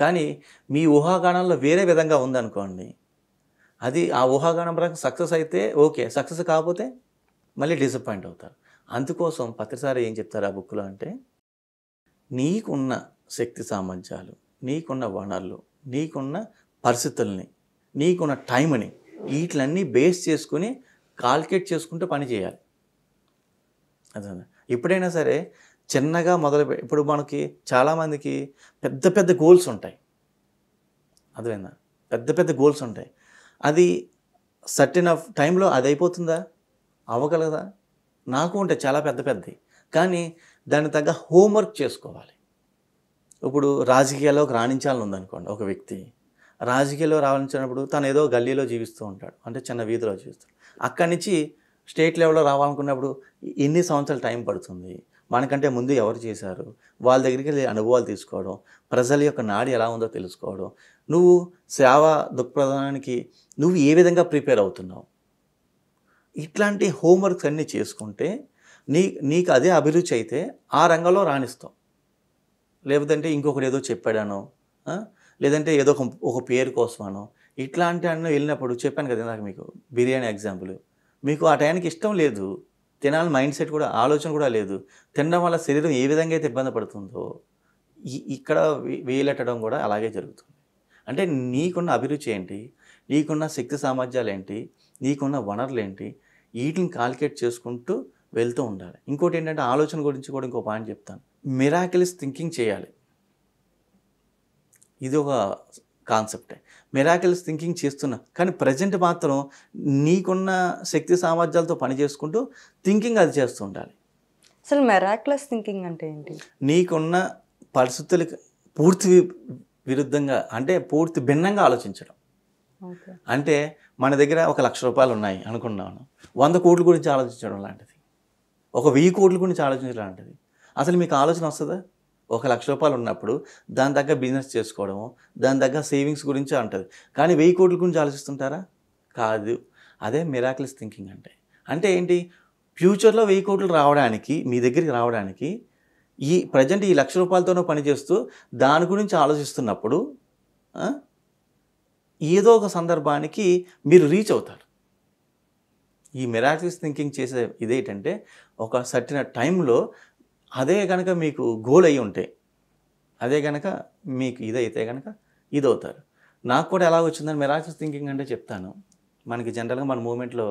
కానీ మీ ఊహాగానంలో వేరే విధంగా ఉందనుకోండి అది ఆ ఊహాగానం ప్రకారం సక్సెస్ అయితే ఓకే సక్సెస్ కాకపోతే మళ్ళీ డిసప్పాయింట్ అవుతారు అందుకోసం ప్రతిసారి ఏం చెప్తారు ఆ బుక్లో అంటే నీకున్న శక్తి సామర్థ్యాలు నీకున్న వనరులు నీకున్న పరిస్థితుల్ని నీకున్న టైంని వీటిలన్నీ బేస్ చేసుకుని కాల్కేట్ చేసుకుంటూ పని చేయాలి అదే ఎప్పుడైనా సరే చిన్నగా మొదలు ఇప్పుడు మనకి చాలామందికి పెద్ద పెద్ద గోల్స్ ఉంటాయి అదేనా పెద్ద పెద్ద గోల్స్ ఉంటాయి అది సర్టిన్ ఆఫ్ టైంలో అది అయిపోతుందా అవ్వగలదా నాకు ఉంటాయి చాలా పెద్ద పెద్దవి కానీ దాన్ని తగ్గ హోంవర్క్ చేసుకోవాలి ఇప్పుడు రాజకీయాల్లోకి రాణించాలని ఉందనుకోండి ఒక వ్యక్తి రాజకీయాల్లో రావాలనిచ్చినప్పుడు తను ఏదో గల్లీలో జీవిస్తూ ఉంటాడు అంటే చిన్న వీధిలో జీవిస్తాడు అక్కడి నుంచి స్టేట్ లెవెల్లో రావాలనుకున్నప్పుడు ఎన్ని సంవత్సరాలు టైం పడుతుంది మనకంటే ముందు ఎవరు చేశారు వాళ్ళ దగ్గరికి వెళ్ళి అనుభవాలు తీసుకోవడం ప్రజల యొక్క నాడి ఎలా ఉందో తెలుసుకోవడం నువ్వు సేవ దృక్ప్రధానానికి నువ్వు ఏ విధంగా ప్రిపేర్ అవుతున్నావు ఇట్లాంటి హోంవర్క్స్ అన్నీ చేసుకుంటే నీ నీకు అదే అభిరుచి అయితే ఆ రంగంలో రాణిస్తాం లేదంటే ఇంకొకటి ఏదో చెప్పాడనో లేదంటే ఏదో ఒక ఒక పేరు కోసమనో ఇట్లాంటి అన్న వెళ్ళినప్పుడు చెప్పాను కదా నాకు మీకు బిర్యానీ ఎగ్జాంపుల్ మీకు ఆ టైంకి ఇష్టం లేదు తినాలని మైండ్ సెట్ కూడా ఆలోచన కూడా లేదు తినడం వల్ల శరీరం ఏ విధంగా అయితే ఇబ్బంది పడుతుందో ఇక్కడ వేలెట్టడం కూడా అలాగే జరుగుతుంది అంటే నీకున్న అభిరుచి ఏంటి నీకున్న శక్తి సామర్థ్యాలు ఏంటి నీకున్న వనరులు ఏంటి వీటిని కాలిక్యులేట్ చేసుకుంటూ వెళ్తూ ఉండాలి ఇంకోటి ఏంటంటే ఆలోచన గురించి కూడా ఇంకో పాయింట్ చెప్తాను మిరాకిల్స్ థింకింగ్ చేయాలి ఇది ఒక కాన్సెప్టే మిరాకిల్స్ థింకింగ్ చేస్తున్నా కానీ ప్రజెంట్ మాత్రం నీకున్న శక్తి సామర్థ్యాలతో పని చేసుకుంటూ థింకింగ్ అది చేస్తూ ఉండాలి అసలు మెరాక్లస్ థింకింగ్ అంటే ఏంటి నీకున్న పరిస్థితులకు పూర్తి విరుద్ధంగా అంటే పూర్తి భిన్నంగా ఆలోచించడం అంటే మన దగ్గర ఒక లక్ష రూపాయలు ఉన్నాయి అనుకున్నాను వంద కోట్ల గురించి ఆలోచించడం లాంటిది ఒక వెయ్యి కోట్ల గురించి ఆలోచించాలంటది అసలు మీకు ఆలోచన వస్తుందా ఒక లక్ష రూపాయలు ఉన్నప్పుడు దాని తగ్గ బిజినెస్ చేసుకోవడము దాని తగ్గ సేవింగ్స్ గురించి అంటుంది కానీ వెయ్యి కోట్ల గురించి ఆలోచిస్తుంటారా కాదు అదే మిరాకిల్స్ థింకింగ్ అంటే అంటే ఏంటి ఫ్యూచర్లో వెయ్యి కోట్లు రావడానికి మీ దగ్గరికి రావడానికి ఈ ప్రజెంట్ ఈ లక్ష రూపాయలతోనో పనిచేస్తూ దాని గురించి ఆలోచిస్తున్నప్పుడు ఏదో ఒక సందర్భానికి మీరు రీచ్ అవుతారు ఈ మిరాకిల్స్ థింకింగ్ చేసే ఇదేంటంటే ఒక సర్టిన టైంలో అదే కనుక మీకు గోల్ అయ్యి ఉంటే అదే కనుక మీకు ఇదైతే కనుక ఇదవుతారు నాకు కూడా ఎలా వచ్చిందని మెరాచస్ థింకింగ్ అంటే చెప్తాను మనకి జనరల్గా మన మూమెంట్లో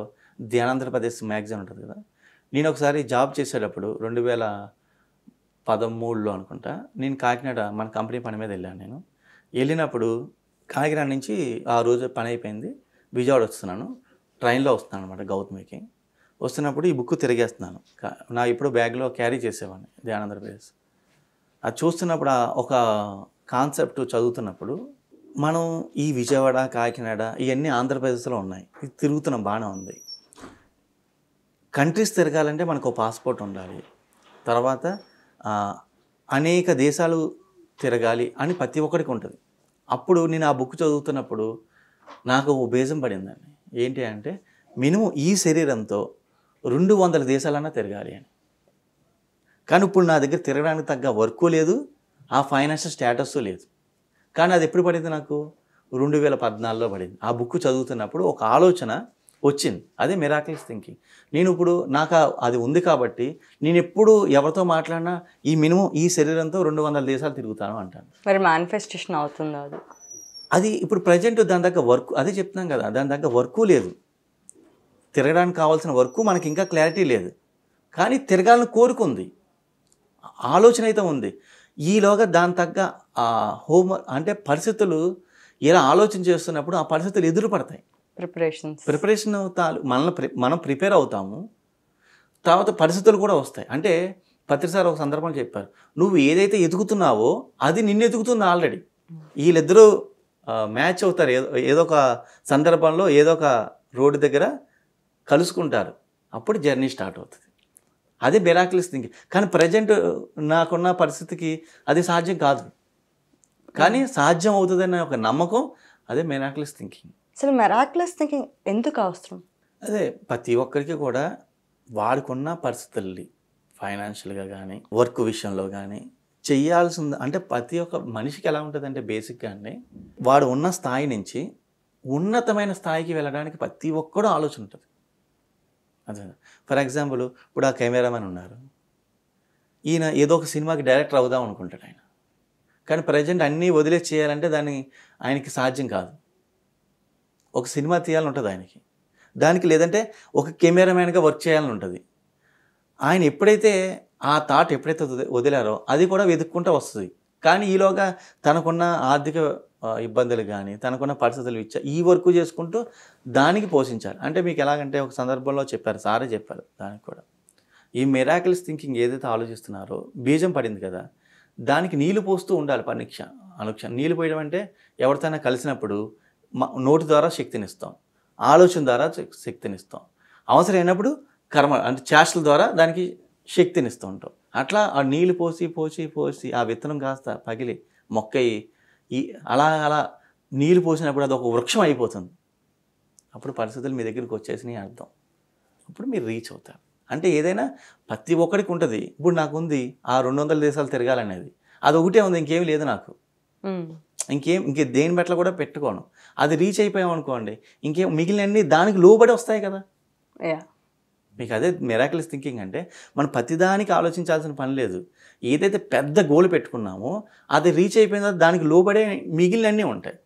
ధ్యానాంధ్రప్రదేశ్ మ్యాగజైన్ ఉంటుంది కదా నేను ఒకసారి జాబ్ చేసేటప్పుడు రెండు వేల పదమూడులో అనుకుంటా నేను కాకినాడ మన కంపెనీ పని మీద వెళ్ళాను నేను వెళ్ళినప్పుడు కాకినాడ నుంచి ఆ రోజు పని అయిపోయింది విజయవాడ వస్తున్నాను ట్రైన్లో వస్తున్నాను అనమాట గౌతమికి వస్తున్నప్పుడు ఈ బుక్ తిరిగేస్తున్నాను నా ఇప్పుడు బ్యాగ్లో క్యారీ చేసేవాడిని ది ఆంధ్రప్రదేశ్ అది చూస్తున్నప్పుడు ఒక కాన్సెప్ట్ చదువుతున్నప్పుడు మనం ఈ విజయవాడ కాకినాడ ఇవన్నీ ఆంధ్రప్రదేశ్లో ఉన్నాయి ఇది తిరుగుతున్న బాగానే ఉంది కంట్రీస్ తిరగాలంటే మనకు పాస్పోర్ట్ ఉండాలి తర్వాత అనేక దేశాలు తిరగాలి అని ప్రతి ఒక్కరికి ఉంటుంది అప్పుడు నేను ఆ బుక్ చదువుతున్నప్పుడు నాకు ఓ బేజం పడిందండి ఏంటి అంటే మినిమం ఈ శరీరంతో రెండు వందల దేశాలన్నా తిరగాలి అని కానీ ఇప్పుడు నా దగ్గర తిరగడానికి తగ్గ వర్క్ లేదు ఆ ఫైనాన్షియల్ స్టేటస్ లేదు కానీ అది ఎప్పుడు పడింది నాకు రెండు వేల పద్నాలుగులో పడింది ఆ బుక్ చదువుతున్నప్పుడు ఒక ఆలోచన వచ్చింది అదే మిరాకిల్స్ థింకింగ్ నేను ఇప్పుడు నాకు అది ఉంది కాబట్టి నేను ఎప్పుడు ఎవరితో మాట్లాడినా ఈ మినిమం ఈ శరీరంతో రెండు వందల దేశాలు తిరుగుతాను అంటాను మరి మేనిఫెస్టేషన్ అవుతుందా అది అది ఇప్పుడు ప్రజెంట్ దాని దగ్గర వర్క్ అదే చెప్తున్నాం కదా దాని దగ్గర వర్క్ లేదు తిరగడానికి కావాల్సిన వరకు మనకి ఇంకా క్లారిటీ లేదు కానీ తిరగాలని కోరుకుంది ఆలోచన అయితే ఉంది ఈలోగా దాని తగ్గ ఆ హోమ్ అంటే పరిస్థితులు ఇలా ఆలోచన చేస్తున్నప్పుడు ఆ పరిస్థితులు ఎదురు పడతాయి ప్రిపరేషన్ ప్రిపరేషన్ తాలు మనల్ని మనం ప్రిపేర్ అవుతాము తర్వాత పరిస్థితులు కూడా వస్తాయి అంటే పత్రిసారి ఒక సందర్భంలో చెప్పారు నువ్వు ఏదైతే ఎదుగుతున్నావో అది నిన్ను ఎదుగుతుంది ఆల్రెడీ వీళ్ళిద్దరూ మ్యాచ్ అవుతారు ఏదో ఏదో ఒక సందర్భంలో ఏదో ఒక రోడ్డు దగ్గర కలుసుకుంటారు అప్పుడు జర్నీ స్టార్ట్ అవుతుంది అదే బెరాక్లెస్ థింకింగ్ కానీ ప్రజెంట్ నాకున్న పరిస్థితికి అది సాధ్యం కాదు కానీ సాధ్యం అవుతుందనే ఒక నమ్మకం అదే మెరాక్లెస్ థింకింగ్ అసలు మెరాక్లెస్ థింకింగ్ ఎందుకు అవసరం అదే ప్రతి ఒక్కరికి కూడా వాడుకున్న పరిస్థితుల్ని ఫైనాన్షియల్గా కానీ వర్క్ విషయంలో కానీ చెయ్యాల్సింది అంటే ప్రతి ఒక్క మనిషికి ఎలా ఉంటుంది అంటే బేసిక్గా అండి వాడు ఉన్న స్థాయి నుంచి ఉన్నతమైన స్థాయికి వెళ్ళడానికి ప్రతి ఒక్కడూ ఆలోచన ఉంటుంది అదే ఫర్ ఎగ్జాంపుల్ ఇప్పుడు ఆ కెమెరామెన్ ఉన్నారు ఈయన ఏదో ఒక సినిమాకి డైరెక్టర్ అవుదాం అనుకుంటాడు ఆయన కానీ ప్రజెంట్ అన్నీ వదిలే చేయాలంటే దాన్ని ఆయనకి సాధ్యం కాదు ఒక సినిమా తీయాలని ఉంటుంది ఆయనకి దానికి లేదంటే ఒక కెమెరామెన్గా వర్క్ చేయాలని ఉంటుంది ఆయన ఎప్పుడైతే ఆ థాట్ ఎప్పుడైతే వదిలారో అది కూడా వెతుక్కుంటూ వస్తుంది కానీ ఈలోగా తనకున్న ఆర్థిక ఇబ్బందులు కానీ తనకున్న పరిస్థితులు ఇచ్చా ఈ వర్క్ చేసుకుంటూ దానికి పోషించాలి అంటే మీకు ఎలాగంటే ఒక సందర్భంలో చెప్పారు సారే చెప్పారు దానికి కూడా ఈ మిరాకిల్స్ థింకింగ్ ఏదైతే ఆలోచిస్తున్నారో బీజం పడింది కదా దానికి నీళ్లు పోస్తూ ఉండాలి పరీక్ష అనుక్ష నీళ్ళు పోయడం అంటే ఎవరితోనైనా కలిసినప్పుడు నోటి ద్వారా శక్తినిస్తాం ఆలోచన ద్వారా శక్తినిస్తాం అవసరమైనప్పుడు కర్మ అంటే చేష్టల ద్వారా దానికి శక్తినిస్తూ ఉంటాం అట్లా ఆ నీళ్ళు పోసి పోసి పోసి ఆ విత్తనం కాస్త పగిలి మొక్కయి ఈ అలా అలా నీళ్ళు పోసినప్పుడు అది ఒక వృక్షం అయిపోతుంది అప్పుడు పరిస్థితులు మీ దగ్గరికి వచ్చేసినాయి అర్థం అప్పుడు మీరు రీచ్ అవుతారు అంటే ఏదైనా ప్రతి ఒక్కడికి ఉంటుంది ఇప్పుడు నాకు ఉంది ఆ రెండు వందల దేశాలు తిరగాలనేది అది ఒకటే ఉంది ఇంకేమి లేదు నాకు ఇంకేం ఇంకే దేని బట్ల కూడా పెట్టుకోను అది రీచ్ అయిపోయాం అనుకోండి ఇంకేం మిగిలినన్ని దానికి లోబడి వస్తాయి కదా మీకు అదే మెరాకులస్ థింకింగ్ అంటే మనం ప్రతిదానికి ఆలోచించాల్సిన పని లేదు ఏదైతే పెద్ద గోల్ పెట్టుకున్నామో అది రీచ్ అయిపోయిన తర్వాత దానికి లోబడే మిగిలినన్నీ ఉంటాయి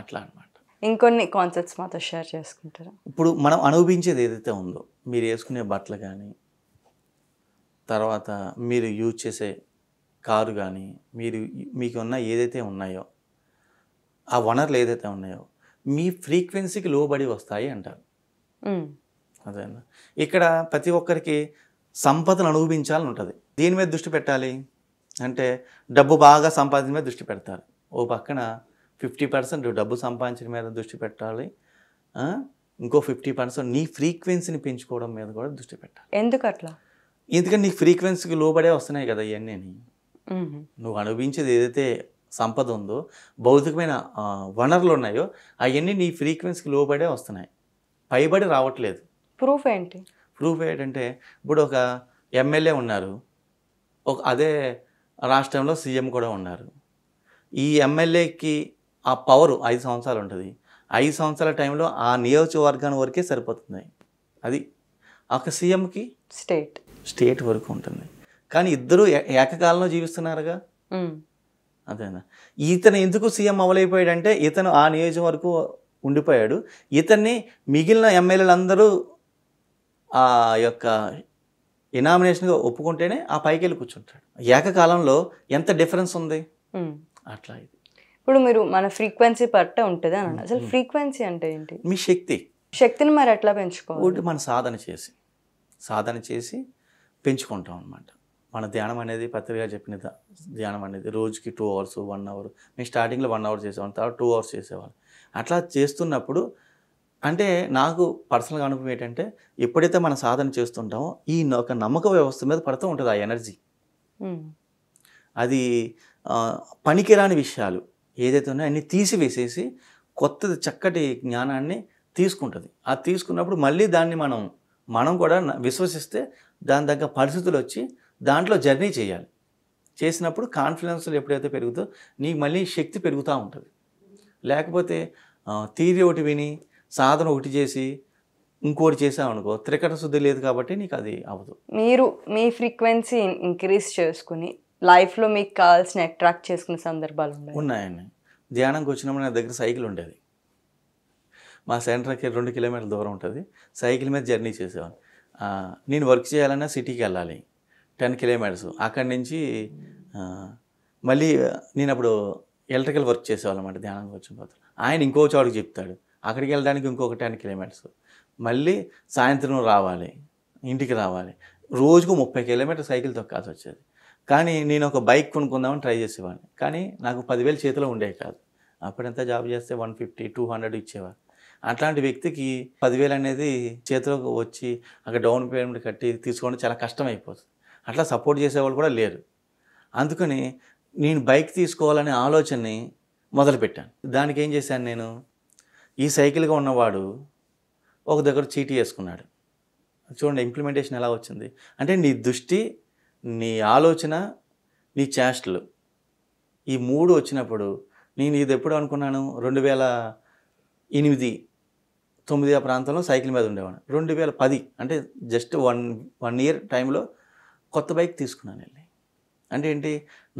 అట్లా అనమాట ఇంకొన్ని కాన్సెప్ట్స్ మాతో షేర్ చేసుకుంటారు ఇప్పుడు మనం అనుభవించేది ఏదైతే ఉందో మీరు వేసుకునే బట్టలు కానీ తర్వాత మీరు యూజ్ చేసే కారు కానీ మీరు మీకున్న ఏదైతే ఉన్నాయో ఆ వనరులు ఏదైతే ఉన్నాయో మీ ఫ్రీక్వెన్సీకి లోబడి వస్తాయి అంటారు అదేనా ఇక్కడ ప్రతి ఒక్కరికి సంపదను అనుభవించాలని ఉంటుంది దీని మీద దృష్టి పెట్టాలి అంటే డబ్బు బాగా సంపాదించిన మీద దృష్టి పెడతారు ఓ పక్కన ఫిఫ్టీ పర్సెంట్ డబ్బు సంపాదించిన మీద దృష్టి పెట్టాలి ఇంకో ఫిఫ్టీ పర్సెంట్ నీ ఫ్రీక్వెన్సీని పెంచుకోవడం మీద కూడా దృష్టి పెట్టాలి ఎందుకు అట్లా ఎందుకంటే నీ ఫ్రీక్వెన్సీకి లోబడే వస్తున్నాయి కదా ఇవన్నీ నువ్వు అనుభవించేది ఏదైతే సంపద ఉందో భౌతికమైన వనరులు ఉన్నాయో అవన్నీ నీ ఫ్రీక్వెన్సీకి లోబడే వస్తున్నాయి పైబడి రావట్లేదు ప్రూఫ్ ఏంటి ప్రూఫ్ ఏంటంటే ఇప్పుడు ఒక ఎమ్మెల్యే ఉన్నారు ఒక అదే రాష్ట్రంలో సీఎం కూడా ఉన్నారు ఈ ఎమ్మెల్యేకి ఆ పవరు ఐదు సంవత్సరాలు ఉంటుంది ఐదు సంవత్సరాల టైంలో ఆ నియోజకవర్గాన్ని వరకే సరిపోతుంది అది ఒక సీఎంకి స్టేట్ స్టేట్ వరకు ఉంటుంది కానీ ఇద్దరు ఏకకాలంలో జీవిస్తున్నారుగా అదేనా ఇతను ఎందుకు సీఎం అవలైపోయాడంటే ఇతను ఆ నియోజకవర్గం ఉండిపోయాడు ఇతన్ని మిగిలిన ఎమ్మెల్యేలందరూ ఆ యొక్క ఇనామినేషన్గా ఒప్పుకుంటేనే ఆ పైకి వెళ్ళి కూర్చుంటాడు ఏకకాలంలో ఎంత డిఫరెన్స్ ఉంది అట్లా ఇది ఇప్పుడు మీరు మన ఫ్రీక్వెన్సీ పట్ట ఉంటుంది అని అసలు ఫ్రీక్వెన్సీ అంటే ఏంటి మీ శక్తి శక్తిని మరి ఎట్లా పెంచుకోవాలి మన సాధన చేసి సాధన చేసి పెంచుకుంటాం అనమాట మన ధ్యానం అనేది పత్రిక చెప్పిన ధ్యానం అనేది రోజుకి టూ అవర్స్ వన్ అవర్ మేము స్టార్టింగ్లో వన్ అవర్ చేసేవాళ్ళం తర్వాత టూ అవర్స్ చేసేవాళ్ళం అట్లా చేస్తున్నప్పుడు అంటే నాకు పర్సనల్గా అనుభవం ఏంటంటే ఎప్పుడైతే మనం సాధన చేస్తుంటామో ఈ ఒక నమ్మక వ్యవస్థ మీద పడుతూ ఉంటుంది ఆ ఎనర్జీ అది పనికిరాని విషయాలు ఏదైతే ఉన్నాయో అన్నీ తీసివేసేసి కొత్తది చక్కటి జ్ఞానాన్ని తీసుకుంటుంది ఆ తీసుకున్నప్పుడు మళ్ళీ దాన్ని మనం మనం కూడా విశ్వసిస్తే దాని తగ్గ పరిస్థితులు వచ్చి దాంట్లో జర్నీ చేయాలి చేసినప్పుడు కాన్ఫిడెన్స్లు ఎప్పుడైతే పెరుగుతో నీకు మళ్ళీ శక్తి పెరుగుతూ ఉంటుంది లేకపోతే తీరి ఒకటి విని సాధన ఒకటి చేసి ఇంకోటి చేసామనుకో త్రికట శుద్ధి లేదు కాబట్టి నీకు అది అవ్వదు మీరు మీ ఫ్రీక్వెన్సీ ఇంక్రీజ్ చేసుకుని లైఫ్లో మీకు కావాల్సిన అట్రాక్ట్ చేసుకునే సందర్భాలు ఉన్నాయండి ధ్యానంకి వచ్చినప్పుడు నా దగ్గర సైకిల్ ఉండేది మా సెంటర్కి రెండు కిలోమీటర్ల దూరం ఉంటుంది సైకిల్ మీద జర్నీ చేసేవాళ్ళు నేను వర్క్ చేయాలన్నా సిటీకి వెళ్ళాలి టెన్ కిలోమీటర్స్ అక్కడి నుంచి మళ్ళీ నేను అప్పుడు ఎలక్ట్రికల్ వర్క్ అన్నమాట ధ్యానం వచ్చిన తర్వాత ఆయన ఇంకో చోటుకి చెప్తాడు అక్కడికి వెళ్ళడానికి ఇంకొక టెన్ కిలోమీటర్స్ మళ్ళీ సాయంత్రం రావాలి ఇంటికి రావాలి రోజుకు ముప్పై కిలోమీటర్ సైకిల్ తొక్కాల్సి వచ్చేది కానీ నేను ఒక బైక్ కొనుక్కుందామని ట్రై చేసేవాడిని కానీ నాకు పదివేలు చేతిలో ఉండేవి కాదు అప్పుడంతా జాబ్ చేస్తే వన్ ఫిఫ్టీ టూ హండ్రెడ్ ఇచ్చేవారు అట్లాంటి వ్యక్తికి పదివేలు అనేది చేతిలోకి వచ్చి అక్కడ డౌన్ పేమెంట్ కట్టి తీసుకోవడం చాలా కష్టం అయిపోతుంది అట్లా సపోర్ట్ చేసేవాళ్ళు కూడా లేరు అందుకని నేను బైక్ తీసుకోవాలనే ఆలోచనని మొదలుపెట్టాను దానికి ఏం చేశాను నేను ఈ సైకిల్గా ఉన్నవాడు ఒక దగ్గర చీటీ వేసుకున్నాడు చూడండి ఇంప్లిమెంటేషన్ ఎలా వచ్చింది అంటే నీ దృష్టి నీ ఆలోచన నీ చేష్టలు ఈ మూడు వచ్చినప్పుడు నేను ఇది ఎప్పుడు అనుకున్నాను రెండు వేల ఎనిమిది తొమ్మిది ఆ ప్రాంతంలో సైకిల్ మీద ఉండేవాడు రెండు వేల పది అంటే జస్ట్ వన్ వన్ ఇయర్ టైంలో కొత్త బైక్ తీసుకున్నాను వెళ్ళి అంటే ఏంటి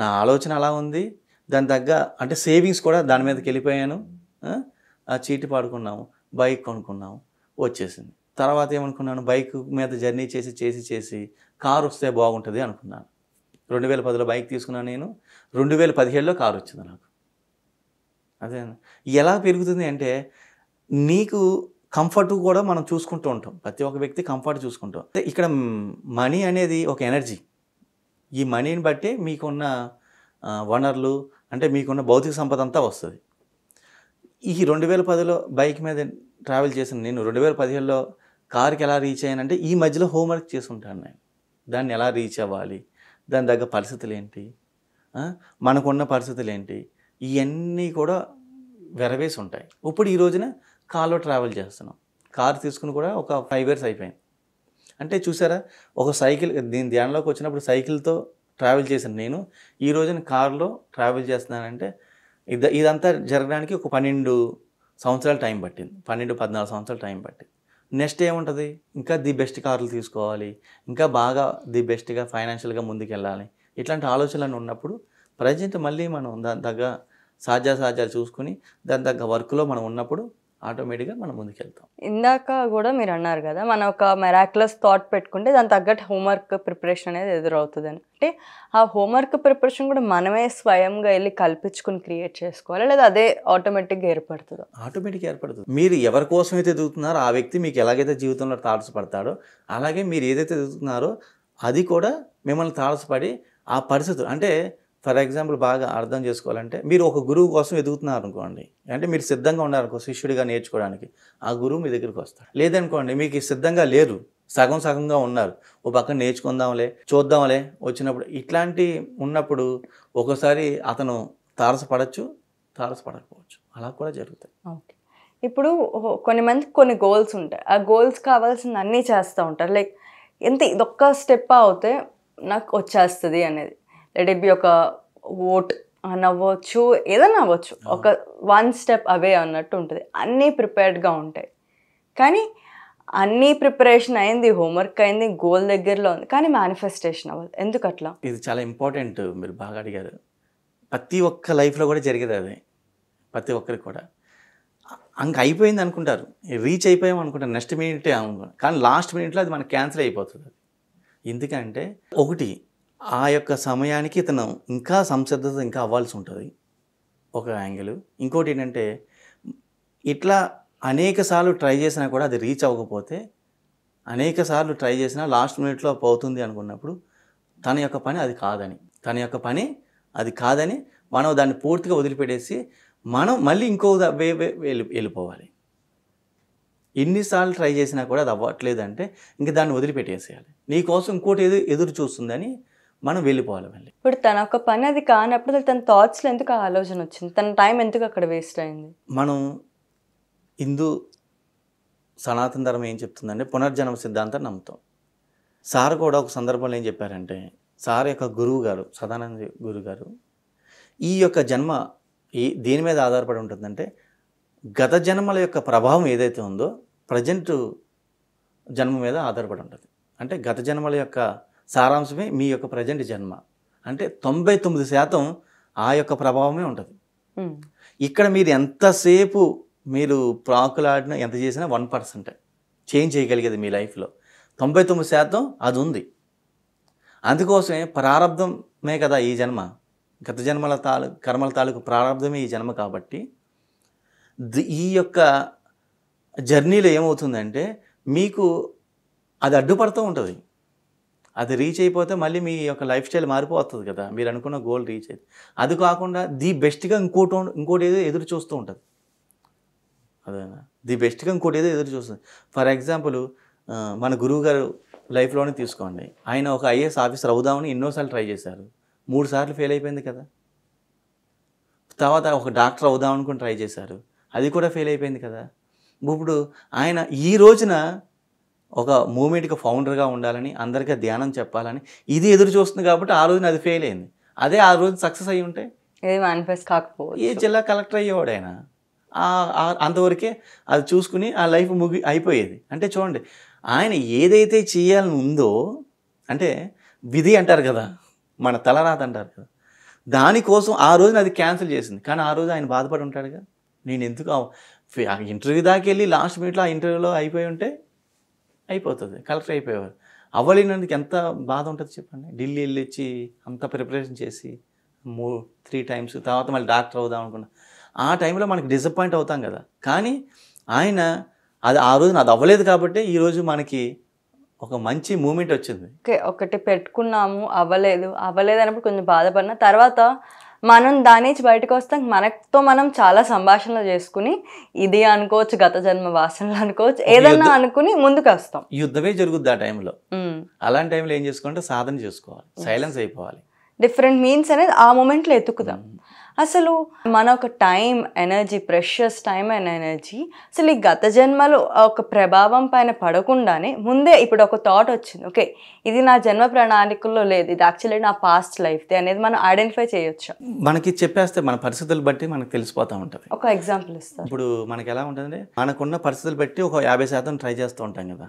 నా ఆలోచన అలా ఉంది దాని తగ్గ అంటే సేవింగ్స్ కూడా దాని మీదకి వెళ్ళిపోయాను చీటి పాడుకున్నాము బైక్ కొనుక్కున్నాము వచ్చేసింది తర్వాత ఏమనుకున్నాను బైక్ మీద జర్నీ చేసి చేసి చేసి కారు వస్తే బాగుంటుంది అనుకున్నాను రెండు వేల పదిలో బైక్ తీసుకున్నాను నేను రెండు వేల పదిహేడులో కారు వచ్చింది నాకు అదే ఎలా పెరుగుతుంది అంటే నీకు కంఫర్ట్ కూడా మనం చూసుకుంటూ ఉంటాం ప్రతి ఒక్క వ్యక్తి కంఫర్ట్ చూసుకుంటాం అంటే ఇక్కడ మనీ అనేది ఒక ఎనర్జీ ఈ మనీని బట్టి మీకున్న వనరులు అంటే మీకున్న భౌతిక సంపద అంతా వస్తుంది ఈ రెండు వేల పదిలో బైక్ మీద ట్రావెల్ చేసిన నేను రెండు వేల పదిహేడులో కార్కి ఎలా రీచ్ అయ్యానంటే ఈ మధ్యలో హోంవర్క్ చేసుంటాను నేను దాన్ని ఎలా రీచ్ అవ్వాలి దాని తగ్గ పరిస్థితులు ఏంటి మనకున్న పరిస్థితులు ఏంటి ఇవన్నీ కూడా వెరవేసి ఉంటాయి ఇప్పుడు ఈ రోజున కార్లో ట్రావెల్ చేస్తున్నాం కార్ తీసుకుని కూడా ఒక ఫైవ్ ఇయర్స్ అయిపోయింది అంటే చూసారా ఒక సైకిల్ దీని ధ్యానంలోకి వచ్చినప్పుడు సైకిల్తో ట్రావెల్ చేసిన నేను ఈ రోజున కారులో ట్రావెల్ చేస్తున్నానంటే ఇది ఇదంతా జరగడానికి ఒక పన్నెండు సంవత్సరాలు టైం పట్టింది పన్నెండు పద్నాలుగు సంవత్సరాలు టైం పట్టింది నెక్స్ట్ ఏముంటుంది ఇంకా ది బెస్ట్ కార్లు తీసుకోవాలి ఇంకా బాగా ది బెస్ట్గా ఫైనాన్షియల్గా ముందుకెళ్ళాలి ఇట్లాంటి ఆలోచనలు ఉన్నప్పుడు ప్రజెంట్ మళ్ళీ మనం దాని తగ్గ సాధ్యాసాధ్యాలు చూసుకుని దాని తగ్గ వర్క్లో మనం ఉన్నప్పుడు ఆటోమేటిక్గా మనం ముందుకెళ్తాం ఇందాక కూడా మీరు అన్నారు కదా మనం ఒక మెరాక్లస్ థాట్ పెట్టుకుంటే దాని తగ్గట్టు హోంవర్క్ ప్రిపరేషన్ అనేది ఎదురవుతుంది అంటే ఆ హోంవర్క్ ప్రిపరేషన్ కూడా మనమే స్వయంగా వెళ్ళి కల్పించుకుని క్రియేట్ చేసుకోవాలి లేదా అదే ఆటోమేటిక్గా ఏర్పడుతుందా ఆటోమేటిక్గా ఏర్పడుతుంది మీరు ఎవరి కోసం అయితే ఎదుగుతున్నారో ఆ వ్యక్తి మీకు ఎలాగైతే జీవితంలో థాట్స్ పడతాడో అలాగే మీరు ఏదైతే ఎదుగుతున్నారో అది కూడా మిమ్మల్ని తారసపడి ఆ పరిస్థితులు అంటే ఫర్ ఎగ్జాంపుల్ బాగా అర్థం చేసుకోవాలంటే మీరు ఒక గురువు కోసం ఎదుగుతున్నారు అనుకోండి అంటే మీరు సిద్ధంగా ఉన్నారు శిష్యుడిగా నేర్చుకోవడానికి ఆ గురువు మీ దగ్గరికి వస్తారు లేదనుకోండి మీకు సిద్ధంగా లేరు సగం సగంగా ఉన్నారు ఓ పక్కన నేర్చుకుందాంలే చూద్దాంలే వచ్చినప్పుడు ఇట్లాంటి ఉన్నప్పుడు ఒకసారి అతను తారసపడచ్చు తారసపడకపోవచ్చు అలా కూడా జరుగుతాయి ఓకే ఇప్పుడు కొన్ని మంది కొన్ని గోల్స్ ఉంటాయి ఆ గోల్స్ కావాల్సిన అన్నీ చేస్తూ ఉంటారు లైక్ ఎంత ఇదొక్క స్టెప్ అవుతే నాకు వచ్చేస్తుంది అనేది లెట్ ఇట్ బి ఒక ఓట్ అని అవ్వచ్చు ఏదైనా అవ్వచ్చు ఒక వన్ స్టెప్ అవే అన్నట్టు ఉంటుంది అన్నీ ప్రిపేర్డ్గా ఉంటాయి కానీ అన్ని ప్రిపరేషన్ అయింది హోంవర్క్ అయింది గోల్ దగ్గరలో ఉంది కానీ మేనిఫెస్టేషన్ అవ్వదు ఎందుకు అట్లా ఇది చాలా ఇంపార్టెంట్ మీరు బాగా అడిగారు ప్రతి ఒక్క లైఫ్లో కూడా జరిగేది అదే ప్రతి ఒక్కరికి కూడా అంక అయిపోయింది అనుకుంటారు రీచ్ అయిపోయాం అనుకుంటారు నెక్స్ట్ మినిట్ అనుకుంటారు కానీ లాస్ట్ మినిట్లో అది మనకు క్యాన్సిల్ అయిపోతుంది ఎందుకంటే ఒకటి ఆ యొక్క సమయానికి ఇతను ఇంకా సంసిద్ధత ఇంకా అవ్వాల్సి ఉంటుంది ఒక యాంగిల్ ఇంకోటి ఏంటంటే ఇట్లా అనేక సార్లు ట్రై చేసినా కూడా అది రీచ్ అవ్వకపోతే అనేక సార్లు ట్రై చేసినా లాస్ట్ మినిట్లో పోతుంది అనుకున్నప్పుడు తన యొక్క పని అది కాదని తన యొక్క పని అది కాదని మనం దాన్ని పూర్తిగా వదిలిపెట్టేసి మనం మళ్ళీ ఇంకో వే వెళ్ళి వెళ్ళిపోవాలి ఎన్నిసార్లు ట్రై చేసినా కూడా అది అవ్వట్లేదంటే ఇంక దాన్ని వదిలిపెట్టేసేయాలి నీకోసం ఇంకోటి ఎదురు చూస్తుందని మనం వెళ్ళిపోవాలి మళ్ళీ ఇప్పుడు తన ఒక పని అది కానప్పుడు తన థాట్స్లో ఎందుకు ఆలోచన వచ్చింది తన టైం ఎందుకు అక్కడ వేస్ట్ అయింది మనం హిందూ సనాతన ధర్మం ఏం చెప్తుందంటే పునర్జన్మ సిద్ధాంతం నమ్ముతాం సార్ కూడా ఒక సందర్భంలో ఏం చెప్పారంటే సార్ యొక్క గురువు గారు సదానంద గురువు గారు ఈ యొక్క జన్మ ఈ దీని మీద ఆధారపడి ఉంటుందంటే గత జన్మల యొక్క ప్రభావం ఏదైతే ఉందో ప్రజెంటు జన్మ మీద ఆధారపడి ఉంటుంది అంటే గత జన్మల యొక్క సారాంశమే మీ యొక్క ప్రజెంట్ జన్మ అంటే తొంభై తొమ్మిది శాతం ఆ యొక్క ప్రభావమే ఉంటుంది ఇక్కడ మీరు ఎంతసేపు మీరు ప్రాకులాడిన ఎంత చేసినా వన్ పర్సెంట్ చేంజ్ చేయగలిగేది మీ లైఫ్లో తొంభై తొమ్మిది శాతం అది ఉంది అందుకోసమే ప్రారంధమే కదా ఈ జన్మ గత జన్మల తాలూ కర్మల తాలూకు ప్రారంధమే ఈ జన్మ కాబట్టి ఈ యొక్క జర్నీలో ఏమవుతుందంటే మీకు అది అడ్డుపడుతూ ఉంటుంది అది రీచ్ అయిపోతే మళ్ళీ మీ యొక్క లైఫ్ స్టైల్ మారిపోతుంది కదా మీరు అనుకున్న గోల్ రీచ్ అయితే అది కాకుండా ది బెస్ట్గా ఇంకోటి ఇంకోటి ఏదో ఎదురు చూస్తూ ఉంటుంది అదేనా ది బెస్ట్గా ఇంకోటి ఏదో ఎదురు చూస్తుంది ఫర్ ఎగ్జాంపుల్ మన గురువు గారు లైఫ్లోనే తీసుకోండి ఆయన ఒక ఐఏఎస్ ఆఫీసర్ అవుదామని ఎన్నోసార్లు ట్రై చేశారు మూడు సార్లు ఫెయిల్ అయిపోయింది కదా తర్వాత ఒక డాక్టర్ అవుదామనుకుని ట్రై చేశారు అది కూడా ఫెయిల్ అయిపోయింది కదా ఇప్పుడు ఆయన ఈ రోజున ఒక మూమెంట్కి ఫౌండర్గా ఉండాలని అందరికీ ధ్యానం చెప్పాలని ఇది ఎదురు చూస్తుంది కాబట్టి ఆ రోజున అది ఫెయిల్ అయింది అదే ఆ రోజు సక్సెస్ అయ్యి ఉంటే మేనిఫెస్ట్ కాకపో ఏ జిల్లా కలెక్టర్ అయ్యేవాడు ఆయన అంతవరకే అది చూసుకుని ఆ లైఫ్ ముగి అయిపోయేది అంటే చూడండి ఆయన ఏదైతే చేయాలని ఉందో అంటే విధి అంటారు కదా మన తలరాత అంటారు కదా దానికోసం ఆ రోజున అది క్యాన్సిల్ చేసింది కానీ ఆ రోజు ఆయన బాధపడి ఉంటాడుగా నేను ఎందుకు ఇంటర్వ్యూ దాకా వెళ్ళి లాస్ట్ మినిట్లో ఆ ఇంటర్వ్యూలో అయిపోయి ఉంటే అయిపోతుంది కలెక్టర్ అయిపోయేవారు అవ్వలేనందుకు ఎంత బాధ ఉంటుంది చెప్పండి ఢిల్లీ వెళ్ళి వచ్చి అంత ప్రిపరేషన్ చేసి మూ త్రీ టైమ్స్ తర్వాత మళ్ళీ డాక్టర్ అవుదాం అనుకున్నా ఆ టైంలో మనకి డిసప్పాయింట్ అవుతాం కదా కానీ ఆయన అది ఆ రోజు నాది అవ్వలేదు కాబట్టి ఈరోజు మనకి ఒక మంచి మూమెంట్ వచ్చింది ఒకటి పెట్టుకున్నాము అవ్వలేదు అవ్వలేదు అన్నప్పుడు కొంచెం బాధపడిన తర్వాత మనం దాని నుంచి బయటకు వస్తాం మనతో మనం చాలా సంభాషణలు చేసుకుని ఇది అనుకోవచ్చు గత జన్మ వాసనలు అనుకోవచ్చు ఏదన్నా అనుకుని ముందుకు వస్తాం యుద్ధమే జరుగుద్ది ఆ టైంలో అలాంటి టైంలో ఏం చేసుకుంటే సాధన చేసుకోవాలి సైలెన్స్ అయిపోవాలి డిఫరెంట్ మీన్స్ అనేది ఆ మూమెంట్లో ఎత్తుకుదాం అసలు మన ఒక time energy precious time and energy అసలు ఈ గత జన్మలు ఒక ప్రభావం పైన పడకుండానే ముందే ఇప్పుడు ఒక థాట్ వచ్చింది ఓకే ఇది నా జన్మ ప్రణాళికల్లో లేదు ఇది యాక్చువల్లీ నా పాస్ట్ లైఫ్ అనేది మనం ఐడెంటిఫై చేయొచ్చు మనకి చెప్పేస్తే మన పరిస్థితులు బట్టి మనకు తెలిసిపోతూ ఉంటుంది ఒక ఎగ్జాంపుల్ ఇస్తాం ఇప్పుడు మనకి ఎలా ఉంటుంది మనకున్న పరిస్థితులు బట్టి ఒక యాభై శాతం ట్రై చేస్తూ ఉంటాం కదా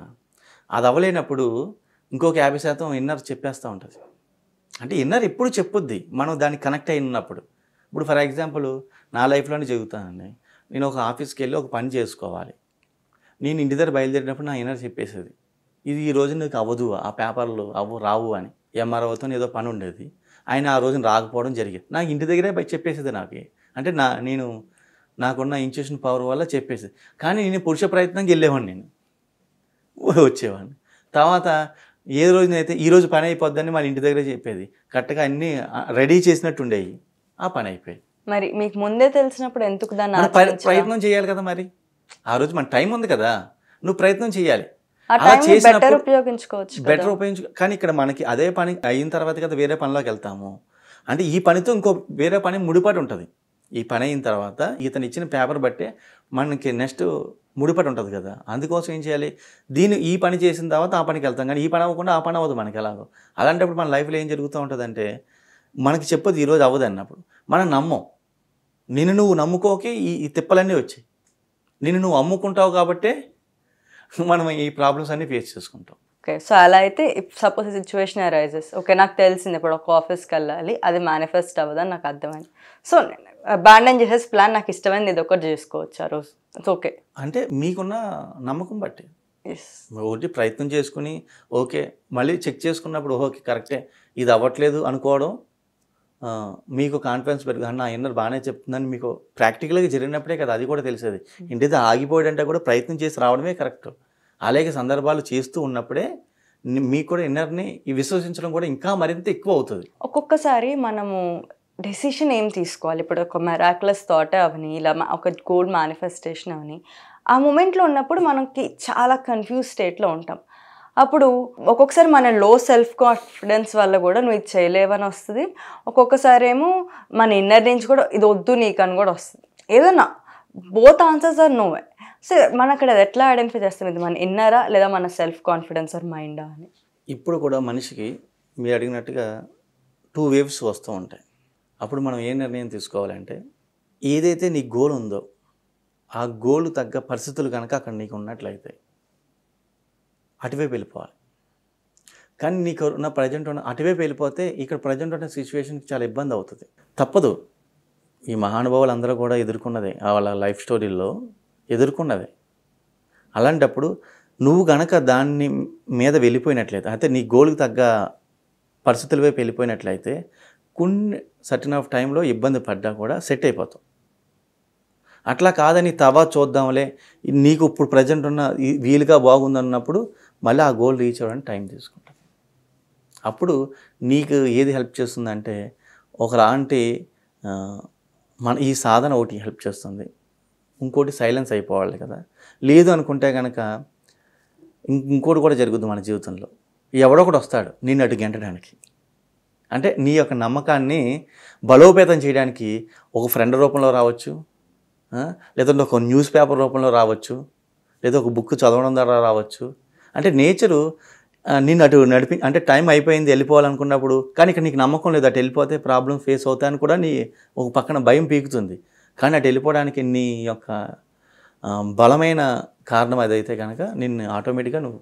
అది అవ్వలేనప్పుడు ఇంకొక యాభై శాతం ఇన్నర్ చెప్పేస్తూ ఉంటుంది అంటే ఇన్నర్ ఎప్పుడు చెప్పుద్ది మనం దాన్ని కనెక్ట్ అయినప్పుడు ఇప్పుడు ఫర్ ఎగ్జాంపుల్ నా లైఫ్లోనే చదువుతానండి నేను ఒక ఆఫీస్కి వెళ్ళి ఒక పని చేసుకోవాలి నేను ఇంటి దగ్గర బయలుదేరినప్పుడు నా ఇన్నర్ చెప్పేసేది ఇది ఈ రోజు నీకు అవ్వదు ఆ పేపర్లు అవ్వు రావు అని ఎంఆర్ఓతో ఏదో పని ఉండేది ఆయన ఆ రోజున రాకపోవడం జరిగింది నాకు ఇంటి దగ్గరే చెప్పేసేది నాకు అంటే నా నేను నాకున్న ఇంచేషన్ పవర్ వల్ల చెప్పేసేది కానీ నేను పురుష ప్రయత్నంకి వెళ్ళేవాడిని నేను వచ్చేవాడిని తర్వాత ఏ రోజునైతే ఈ రోజు పని అయిపోద్దని వాళ్ళ ఇంటి దగ్గర చెప్పేది కరెక్ట్గా అన్ని రెడీ చేసినట్టు ఉండేవి ఆ పని అయిపోయి మరి మీకు ముందే తెలిసినప్పుడు ఎందుకు దాన్ని ప్రయత్నం చేయాలి కదా మరి ఆ రోజు మన టైం ఉంది కదా నువ్వు ప్రయత్నం చేయాలి ఉపయోగించుకోవచ్చు బెటర్ ఉపయోగించు కానీ ఇక్కడ మనకి అదే పని అయిన తర్వాత కదా వేరే పనిలోకి వెళ్తాము అంటే ఈ పనితో ఇంకో వేరే పని ముడిపాటు ఉంటుంది ఈ పని అయిన తర్వాత ఇతను ఇచ్చిన పేపర్ బట్టే మనకి నెక్స్ట్ ముడిపడి ఉంటుంది కదా అందుకోసం ఏం చేయాలి దీన్ని ఈ పని చేసిన తర్వాత ఆ పనికి వెళ్తాం కానీ ఈ పని అవ్వకుండా ఆ పని అవ్వదు మనకి ఎలాగో అలాంటప్పుడు మన లైఫ్లో ఏం జరుగుతూ ఉంటుందంటే మనకి చెప్పదు ఈరోజు అవ్వదు అన్నప్పుడు మనం నమ్మం నిన్ను నువ్వు నమ్ముకోకే ఈ ఈ తిప్పలన్నీ వచ్చాయి నిన్ను నువ్వు అమ్ముకుంటావు కాబట్టే మనం ఈ ప్రాబ్లమ్స్ అన్నీ ఫేస్ చేసుకుంటాం ఓకే సో అలా అయితే సపోజ్ సిచ్యువేషన్ అరైజెస్ ఓకే నాకు తెలిసింది ఇప్పుడు ఒక ఆఫీస్కి వెళ్ళాలి అది మేనిఫెస్ట్ అవ్వదని నాకు అర్థమైంది సో అబాండన్ చేసే ప్లాన్ నాకు ఇష్టమైంది ఇది ఒకటి చేసుకోవచ్చు ఆ రోజు ఓకే అంటే మీకున్న నమ్మకం బట్టి ఒకటి ప్రయత్నం చేసుకుని ఓకే మళ్ళీ చెక్ చేసుకున్నప్పుడు ఓకే కరెక్టే ఇది అవ్వట్లేదు అనుకోవడం మీకు కాన్ఫిడెన్స్ పెరుగు నా ఇన్నర్ బాగానే చెప్తుందని మీకు ప్రాక్టికల్గా జరిగినప్పుడే కదా అది కూడా తెలిసేది hmm. ఇంటిది ఆగిపోయాడంటే కూడా ప్రయత్నం చేసి రావడమే కరెక్ట్ అలాగే సందర్భాలు చేస్తూ ఉన్నప్పుడే మీకు కూడా ఇన్నర్ని విశ్వసించడం కూడా ఇంకా మరింత ఎక్కువ అవుతుంది ఒక్కొక్కసారి మనము డెసిషన్ ఏం తీసుకోవాలి ఇప్పుడు ఒక మెరాక్లస్ థాట్ అవని ఇలా ఒక గోల్డ్ మేనిఫెస్టేషన్ అవని ఆ మూమెంట్లో ఉన్నప్పుడు మనకి చాలా కన్ఫ్యూజ్ స్టేట్లో ఉంటాం అప్పుడు ఒక్కొక్కసారి మన లో సెల్ఫ్ కాన్ఫిడెన్స్ వల్ల కూడా నువ్వు ఇది చేయలేవని వస్తుంది ఒక్కొక్కసారి ఏమో మన ఇన్నర్ నుంచి కూడా ఇది వద్దు నీకు అని కూడా వస్తుంది ఏదన్నా both answers are no way so మన అక్కడ ఎట్లా ఐడెంటిఫై చేస్తాం ఇది మన ఇన్నరా లేదా మన సెల్ఫ్ కాన్ఫిడెన్స్ ఆర్ మైండా అని ఇప్పుడు కూడా మనిషికి మీరు అడిగినట్టుగా టూ వేవ్స్ వస్తూ ఉంటాయి అప్పుడు మనం ఏ నిర్ణయం తీసుకోవాలంటే ఏదైతే నీ గోల్ ఉందో ఆ గోల్ తగ్గ పరిస్థితులు కనుక అక్కడ నీకు ఉన్నట్లయితే అటువైపు వెళ్ళిపోవాలి కానీ నీకు ఉన్న ప్రజెంట్ ఉన్న అటువైపు వెళ్ళిపోతే ఇక్కడ ప్రజెంట్ ఉన్న సిచ్యువేషన్కి చాలా ఇబ్బంది అవుతుంది తప్పదు ఈ మహానుభావులు అందరూ కూడా ఎదుర్కొన్నదే వాళ్ళ లైఫ్ స్టోరీల్లో ఎదుర్కొన్నదే అలాంటప్పుడు నువ్వు గనక దాన్ని మీద వెళ్ళిపోయినట్లయితే అయితే నీ గోల్కి తగ్గ పరిస్థితుల వైపు వెళ్ళిపోయినట్లయితే కొన్ని సర్టన్ ఆఫ్ టైంలో ఇబ్బంది పడ్డా కూడా సెట్ అయిపోతాం అట్లా కాదని తవా చూద్దాంలే నీకు ఇప్పుడు ప్రజెంట్ ఉన్న వీలుగా బాగుందన్నప్పుడు మళ్ళీ ఆ గోల్ రీచ్ అవ్వడానికి టైం తీసుకుంటాం అప్పుడు నీకు ఏది హెల్ప్ చేస్తుందంటే ఒకలాంటి మన ఈ సాధన ఒకటి హెల్ప్ చేస్తుంది ఇంకోటి సైలెన్స్ అయిపోవాలి కదా లేదు అనుకుంటే కనుక ఇంకోటి కూడా జరుగుద్దు మన జీవితంలో ఎవడో ఒకటి వస్తాడు నిన్ను అటు గెంటడానికి అంటే నీ యొక్క నమ్మకాన్ని బలోపేతం చేయడానికి ఒక ఫ్రెండ్ రూపంలో రావచ్చు లేదంటే ఒక న్యూస్ పేపర్ రూపంలో రావచ్చు లేదా ఒక బుక్ చదవడం ద్వారా రావచ్చు అంటే నేచరు నేను అటు నడిపి అంటే టైం అయిపోయింది వెళ్ళిపోవాలనుకున్నప్పుడు కానీ ఇక్కడ నీకు నమ్మకం లేదు అటు వెళ్ళిపోతే ప్రాబ్లం ఫేస్ అవుతాయని కూడా నీ ఒక పక్కన భయం పీకుతుంది కానీ అటు వెళ్ళిపోవడానికి నీ యొక్క బలమైన కారణం అదైతే కనుక నిన్ను ఆటోమేటిక్గా నువ్వు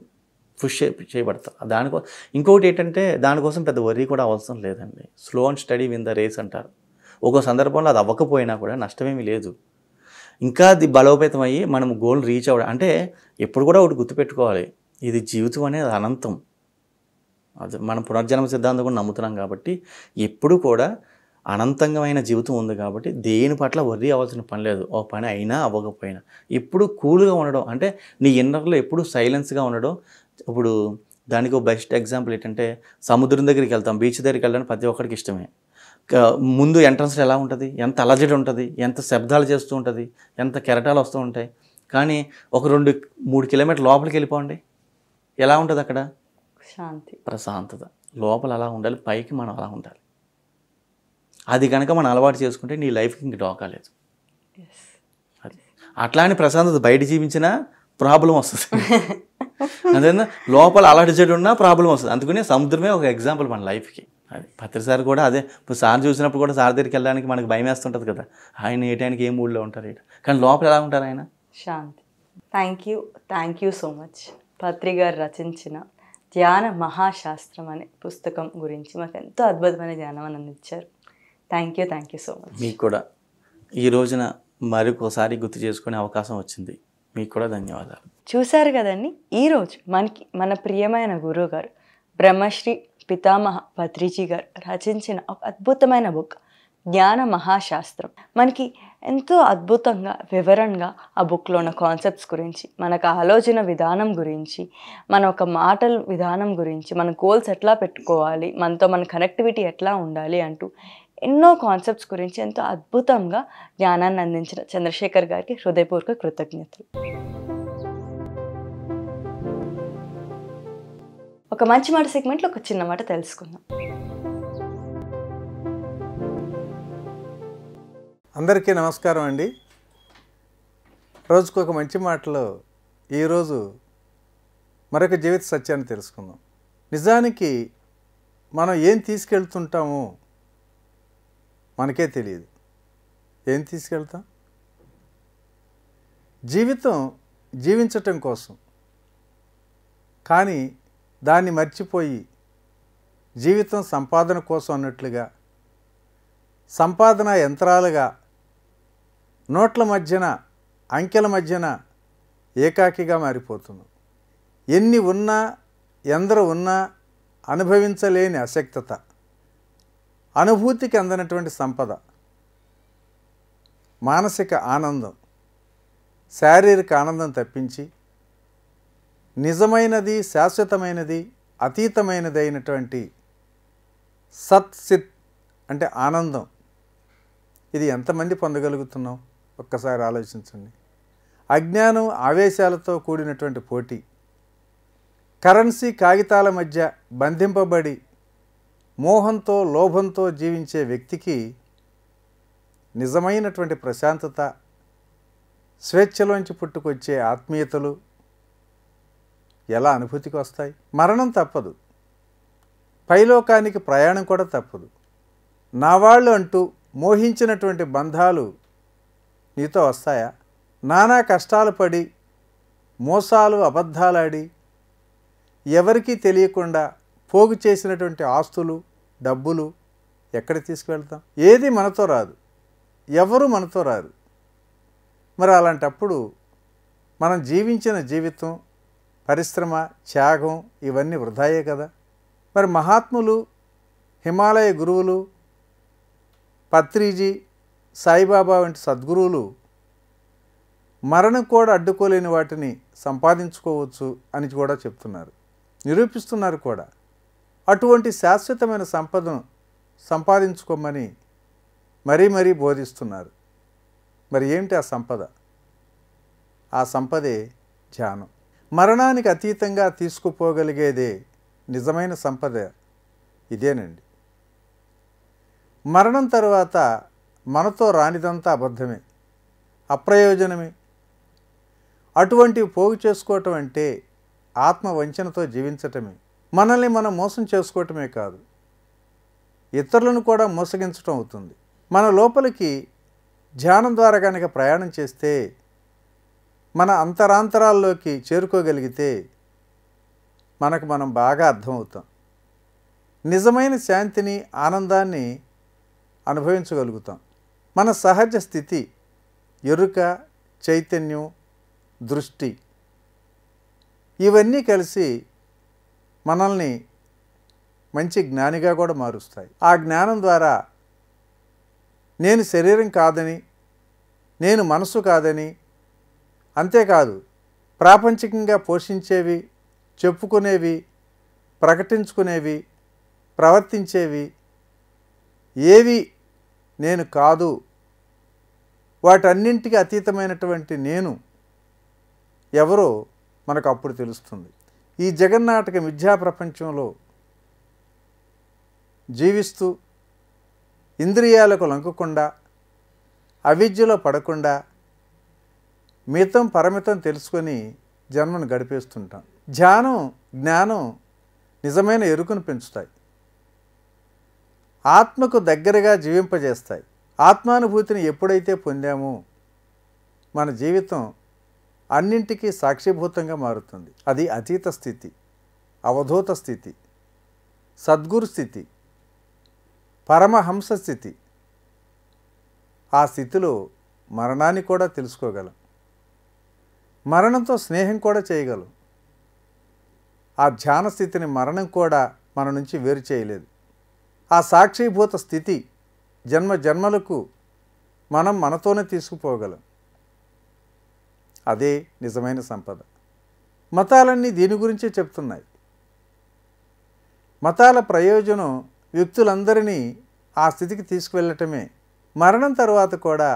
పుష్ చే చేయబడతావు దానికో ఇంకోటి ఏంటంటే దానికోసం పెద్ద వరీ కూడా అవసరం లేదండి slow and steady win the race అంటారు ఒక్కో సందర్భంలో అది అవ్వకపోయినా కూడా నష్టమేమీ లేదు ఇంకా అది బలోపేతం అయ్యి మనం గోల్ రీచ్ అవ్వడం అంటే ఎప్పుడు కూడా ఒకటి గుర్తుపెట్టుకోవాలి ఇది జీవితం అనేది అనంతం అది మనం పునర్జన్మ సిద్ధాంతం కూడా నమ్ముతున్నాం కాబట్టి ఎప్పుడు కూడా అనంతంగమైన జీవితం ఉంది కాబట్టి దేని పట్ల వర్రీ అవ్వాల్సిన పని లేదు ఓ పని అయినా అవ్వకపోయినా ఎప్పుడు కూల్గా ఉండడం అంటే నీ ఇన్నర్లో ఎప్పుడు సైలెన్స్గా ఉండడం ఇప్పుడు దానికి బెస్ట్ ఎగ్జాంపుల్ ఏంటంటే సముద్రం దగ్గరికి వెళ్తాం బీచ్ దగ్గరికి వెళ్ళడానికి ప్రతి ఒక్కరికి ఇష్టమే ముందు ఎంట్రన్స్లో ఎలా ఉంటుంది ఎంత అలజడి ఉంటుంది ఎంత శబ్దాలు చేస్తూ ఉంటుంది ఎంత కెరటాలు వస్తూ ఉంటాయి కానీ ఒక రెండు మూడు కిలోమీటర్ లోపలికి వెళ్ళిపోండి ఎలా ఉంటుంది అక్కడ శాంతి ప్రశాంతత లోపల అలా ఉండాలి పైకి మనం అలా ఉండాలి అది కనుక మనం అలవాటు చేసుకుంటే నీ లైఫ్కి ఇంక డోకాలేదు అది అట్లానే ప్రశాంతత బయట జీవించినా ప్రాబ్లం వస్తుంది అంతేనా లోపల అలవాటు చెడు ఉన్నా ప్రాబ్లం వస్తుంది అందుకనే సముద్రమే ఒక ఎగ్జాంపుల్ మన లైఫ్కి అది పత్రిసార్ సార్ కూడా అదే ఇప్పుడు సార్ చూసినప్పుడు కూడా సార్ దగ్గరికి వెళ్ళడానికి మనకు భయం వేస్తుంటుంది కదా ఆయన ఏ టైంకి ఏ మూడ్లో ఉంటారు కానీ లోపల ఎలా ఉంటారు ఆయన శాంతి thank you thank you so much Patri గారు రచించిన ధ్యాన మహాశాస్త్రం అనే పుస్తకం గురించి మాకు ఎంతో అద్భుతమైన జ్ఞానం అని అందించారు thank you thank you so much మీకు కూడా ఈ రోజున మరొకసారి గుర్తు చేసుకునే అవకాశం వచ్చింది మీకు కూడా ధన్యవాదాలు చూశారు కదండి ఈరోజు మనకి మన ప్రియమైన గురువు గారు బ్రహ్మశ్రీ పితామహ భద్రిజీ గారు రచించిన ఒక అద్భుతమైన బుక్ జ్ఞాన మహాశాస్త్రం మనకి ఎంతో అద్భుతంగా వివరంగా ఆ బుక్లో ఉన్న కాన్సెప్ట్స్ గురించి మనకు ఆలోచన విధానం గురించి మన ఒక మాటల విధానం గురించి మన గోల్స్ ఎట్లా పెట్టుకోవాలి మనతో మన కనెక్టివిటీ ఎట్లా ఉండాలి అంటూ ఎన్నో కాన్సెప్ట్స్ గురించి ఎంతో అద్భుతంగా జ్ఞానాన్ని అందించిన చంద్రశేఖర్ గారికి హృదయపూర్వక కృతజ్ఞతలు ఒక మంచి మాట సెగ్మెంట్లో ఒక చిన్న మాట తెలుసుకుందాం అందరికీ నమస్కారం అండి రోజుకు ఒక మంచి మాటలో ఈరోజు మరొక జీవిత సత్యాన్ని తెలుసుకుందాం నిజానికి మనం ఏం తీసుకెళ్తుంటామో మనకే తెలియదు ఏం తీసుకెళ్తాం జీవితం జీవించటం కోసం కానీ దాన్ని మర్చిపోయి జీవితం సంపాదన కోసం అన్నట్లుగా సంపాదన యంత్రాలుగా నోట్ల మధ్యన అంకెల మధ్యన ఏకాకిగా మారిపోతున్నాం ఎన్ని ఉన్నా ఎందరు ఉన్నా అనుభవించలేని అశక్తత అనుభూతికి అందనటువంటి సంపద మానసిక ఆనందం శారీరక ఆనందం తప్పించి నిజమైనది శాశ్వతమైనది అతీతమైనది అయినటువంటి సత్సిత్ అంటే ఆనందం ఇది ఎంతమంది పొందగలుగుతున్నాం ఒక్కసారి ఆలోచించండి అజ్ఞానం ఆవేశాలతో కూడినటువంటి పోటీ కరెన్సీ కాగితాల మధ్య బంధింపబడి మోహంతో లోభంతో జీవించే వ్యక్తికి నిజమైనటువంటి ప్రశాంతత స్వేచ్ఛలోంచి పుట్టుకొచ్చే ఆత్మీయతలు ఎలా అనుభూతికి వస్తాయి మరణం తప్పదు పైలోకానికి ప్రయాణం కూడా తప్పదు నా వాళ్ళు అంటూ మోహించినటువంటి బంధాలు నీతో వస్తాయా నానా కష్టాలు పడి మోసాలు అబద్ధాలాడి ఎవరికీ తెలియకుండా పోగు చేసినటువంటి ఆస్తులు డబ్బులు ఎక్కడ తీసుకువెళ్తాం ఏది మనతో రాదు ఎవరు మనతో రారు మరి అలాంటప్పుడు మనం జీవించిన జీవితం పరిశ్రమ త్యాగం ఇవన్నీ వృధాయే కదా మరి మహాత్ములు హిమాలయ గురువులు పత్రిజీ సాయిబాబా వంటి సద్గురువులు మరణం కూడా అడ్డుకోలేని వాటిని సంపాదించుకోవచ్చు అని కూడా చెప్తున్నారు నిరూపిస్తున్నారు కూడా అటువంటి శాశ్వతమైన సంపదను సంపాదించుకోమని మరీ మరీ బోధిస్తున్నారు మరి ఏమిటి ఆ సంపద ఆ సంపదే ధ్యానం మరణానికి అతీతంగా తీసుకుపోగలిగేదే నిజమైన సంపద ఇదేనండి మరణం తర్వాత మనతో రానిదంతా అబద్ధమే అప్రయోజనమే అటువంటివి పోగు చేసుకోవటం అంటే ఆత్మ వంచనతో జీవించటమే మనల్ని మనం మోసం చేసుకోవటమే కాదు ఇతరులను కూడా మోసగించటం అవుతుంది మన లోపలికి ధ్యానం ద్వారా కనుక ప్రయాణం చేస్తే మన అంతరాంతరాల్లోకి చేరుకోగలిగితే మనకు మనం బాగా అర్థమవుతాం నిజమైన శాంతిని ఆనందాన్ని అనుభవించగలుగుతాం మన సహజ స్థితి ఎరుక చైతన్యం దృష్టి ఇవన్నీ కలిసి మనల్ని మంచి జ్ఞానిగా కూడా మారుస్తాయి ఆ జ్ఞానం ద్వారా నేను శరీరం కాదని నేను మనసు కాదని అంతేకాదు ప్రాపంచికంగా పోషించేవి చెప్పుకునేవి ప్రకటించుకునేవి ప్రవర్తించేవి ఏవి నేను కాదు వాటన్నింటికి అతీతమైనటువంటి నేను ఎవరో మనకు అప్పుడు తెలుస్తుంది ఈ జగన్నాటక విద్యా ప్రపంచంలో జీవిస్తూ ఇంద్రియాలకు లంకకుండా అవిద్యలో పడకుండా మితం పరమితం తెలుసుకొని జన్మను గడిపేస్తుంటాం ధ్యానం జ్ఞానం నిజమైన ఎరుకను పెంచుతాయి ఆత్మకు దగ్గరగా జీవింపజేస్తాయి ఆత్మానుభూతిని ఎప్పుడైతే పొందామో మన జీవితం అన్నింటికీ సాక్షిభూతంగా మారుతుంది అది అతీత స్థితి అవధూత స్థితి సద్గురు స్థితి పరమహంస స్థితి ఆ స్థితిలో మరణాన్ని కూడా తెలుసుకోగలం మరణంతో స్నేహం కూడా చేయగలం ఆ ధ్యాన స్థితిని మరణం కూడా మన నుంచి వేరు చేయలేదు ఆ సాక్షిభూత స్థితి జన్మ జన్మలకు మనం మనతోనే తీసుకుపోగలం అదే నిజమైన సంపద మతాలన్నీ దీని గురించే చెప్తున్నాయి మతాల ప్రయోజనం వ్యక్తులందరినీ ఆ స్థితికి తీసుకువెళ్ళటమే మరణం తర్వాత కూడా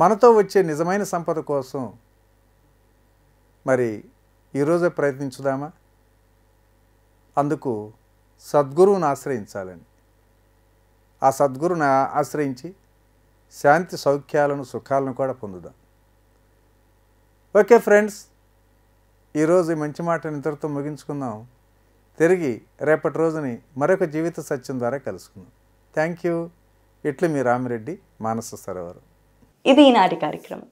మనతో వచ్చే నిజమైన సంపద కోసం మరి ఈరోజే ప్రయత్నించుదామా అందుకు సద్గురువును ఆశ్రయించాలని ఆ సద్గురుని ఆశ్రయించి శాంతి సౌఖ్యాలను సుఖాలను కూడా పొందుదాం ఓకే ఫ్రెండ్స్ ఈరోజు మంచి మాటను ఇంతటితో ముగించుకుందాం తిరిగి రేపటి రోజుని మరొక జీవిత సత్యం ద్వారా కలుసుకుందాం థ్యాంక్ యూ ఇట్లు మీ రామిరెడ్డి మానస సరోవరం ఇది ఈనాటి కార్యక్రమం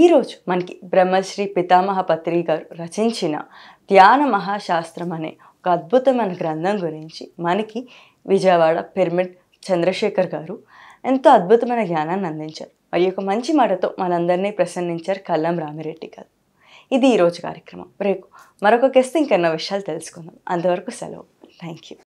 ఈరోజు మనకి బ్రహ్మశ్రీ పితామహ పత్రి గారు రచించిన ధ్యాన మహాశాస్త్రం అనే ఒక అద్భుతమైన గ్రంథం గురించి మనకి విజయవాడ పిరమిడ్ చంద్రశేఖర్ గారు ఎంతో అద్భుతమైన జ్ఞానాన్ని అందించారు మరి ఒక మంచి మాటతో మనందరినీ ప్రసన్నించారు కల్లం రామిరెడ్డి గారు ఇది ఈరోజు కార్యక్రమం రేపు మరొక గెస్ట్ ఇంకెన్నో విషయాలు తెలుసుకుందాం అంతవరకు సెలవు థ్యాంక్ యూ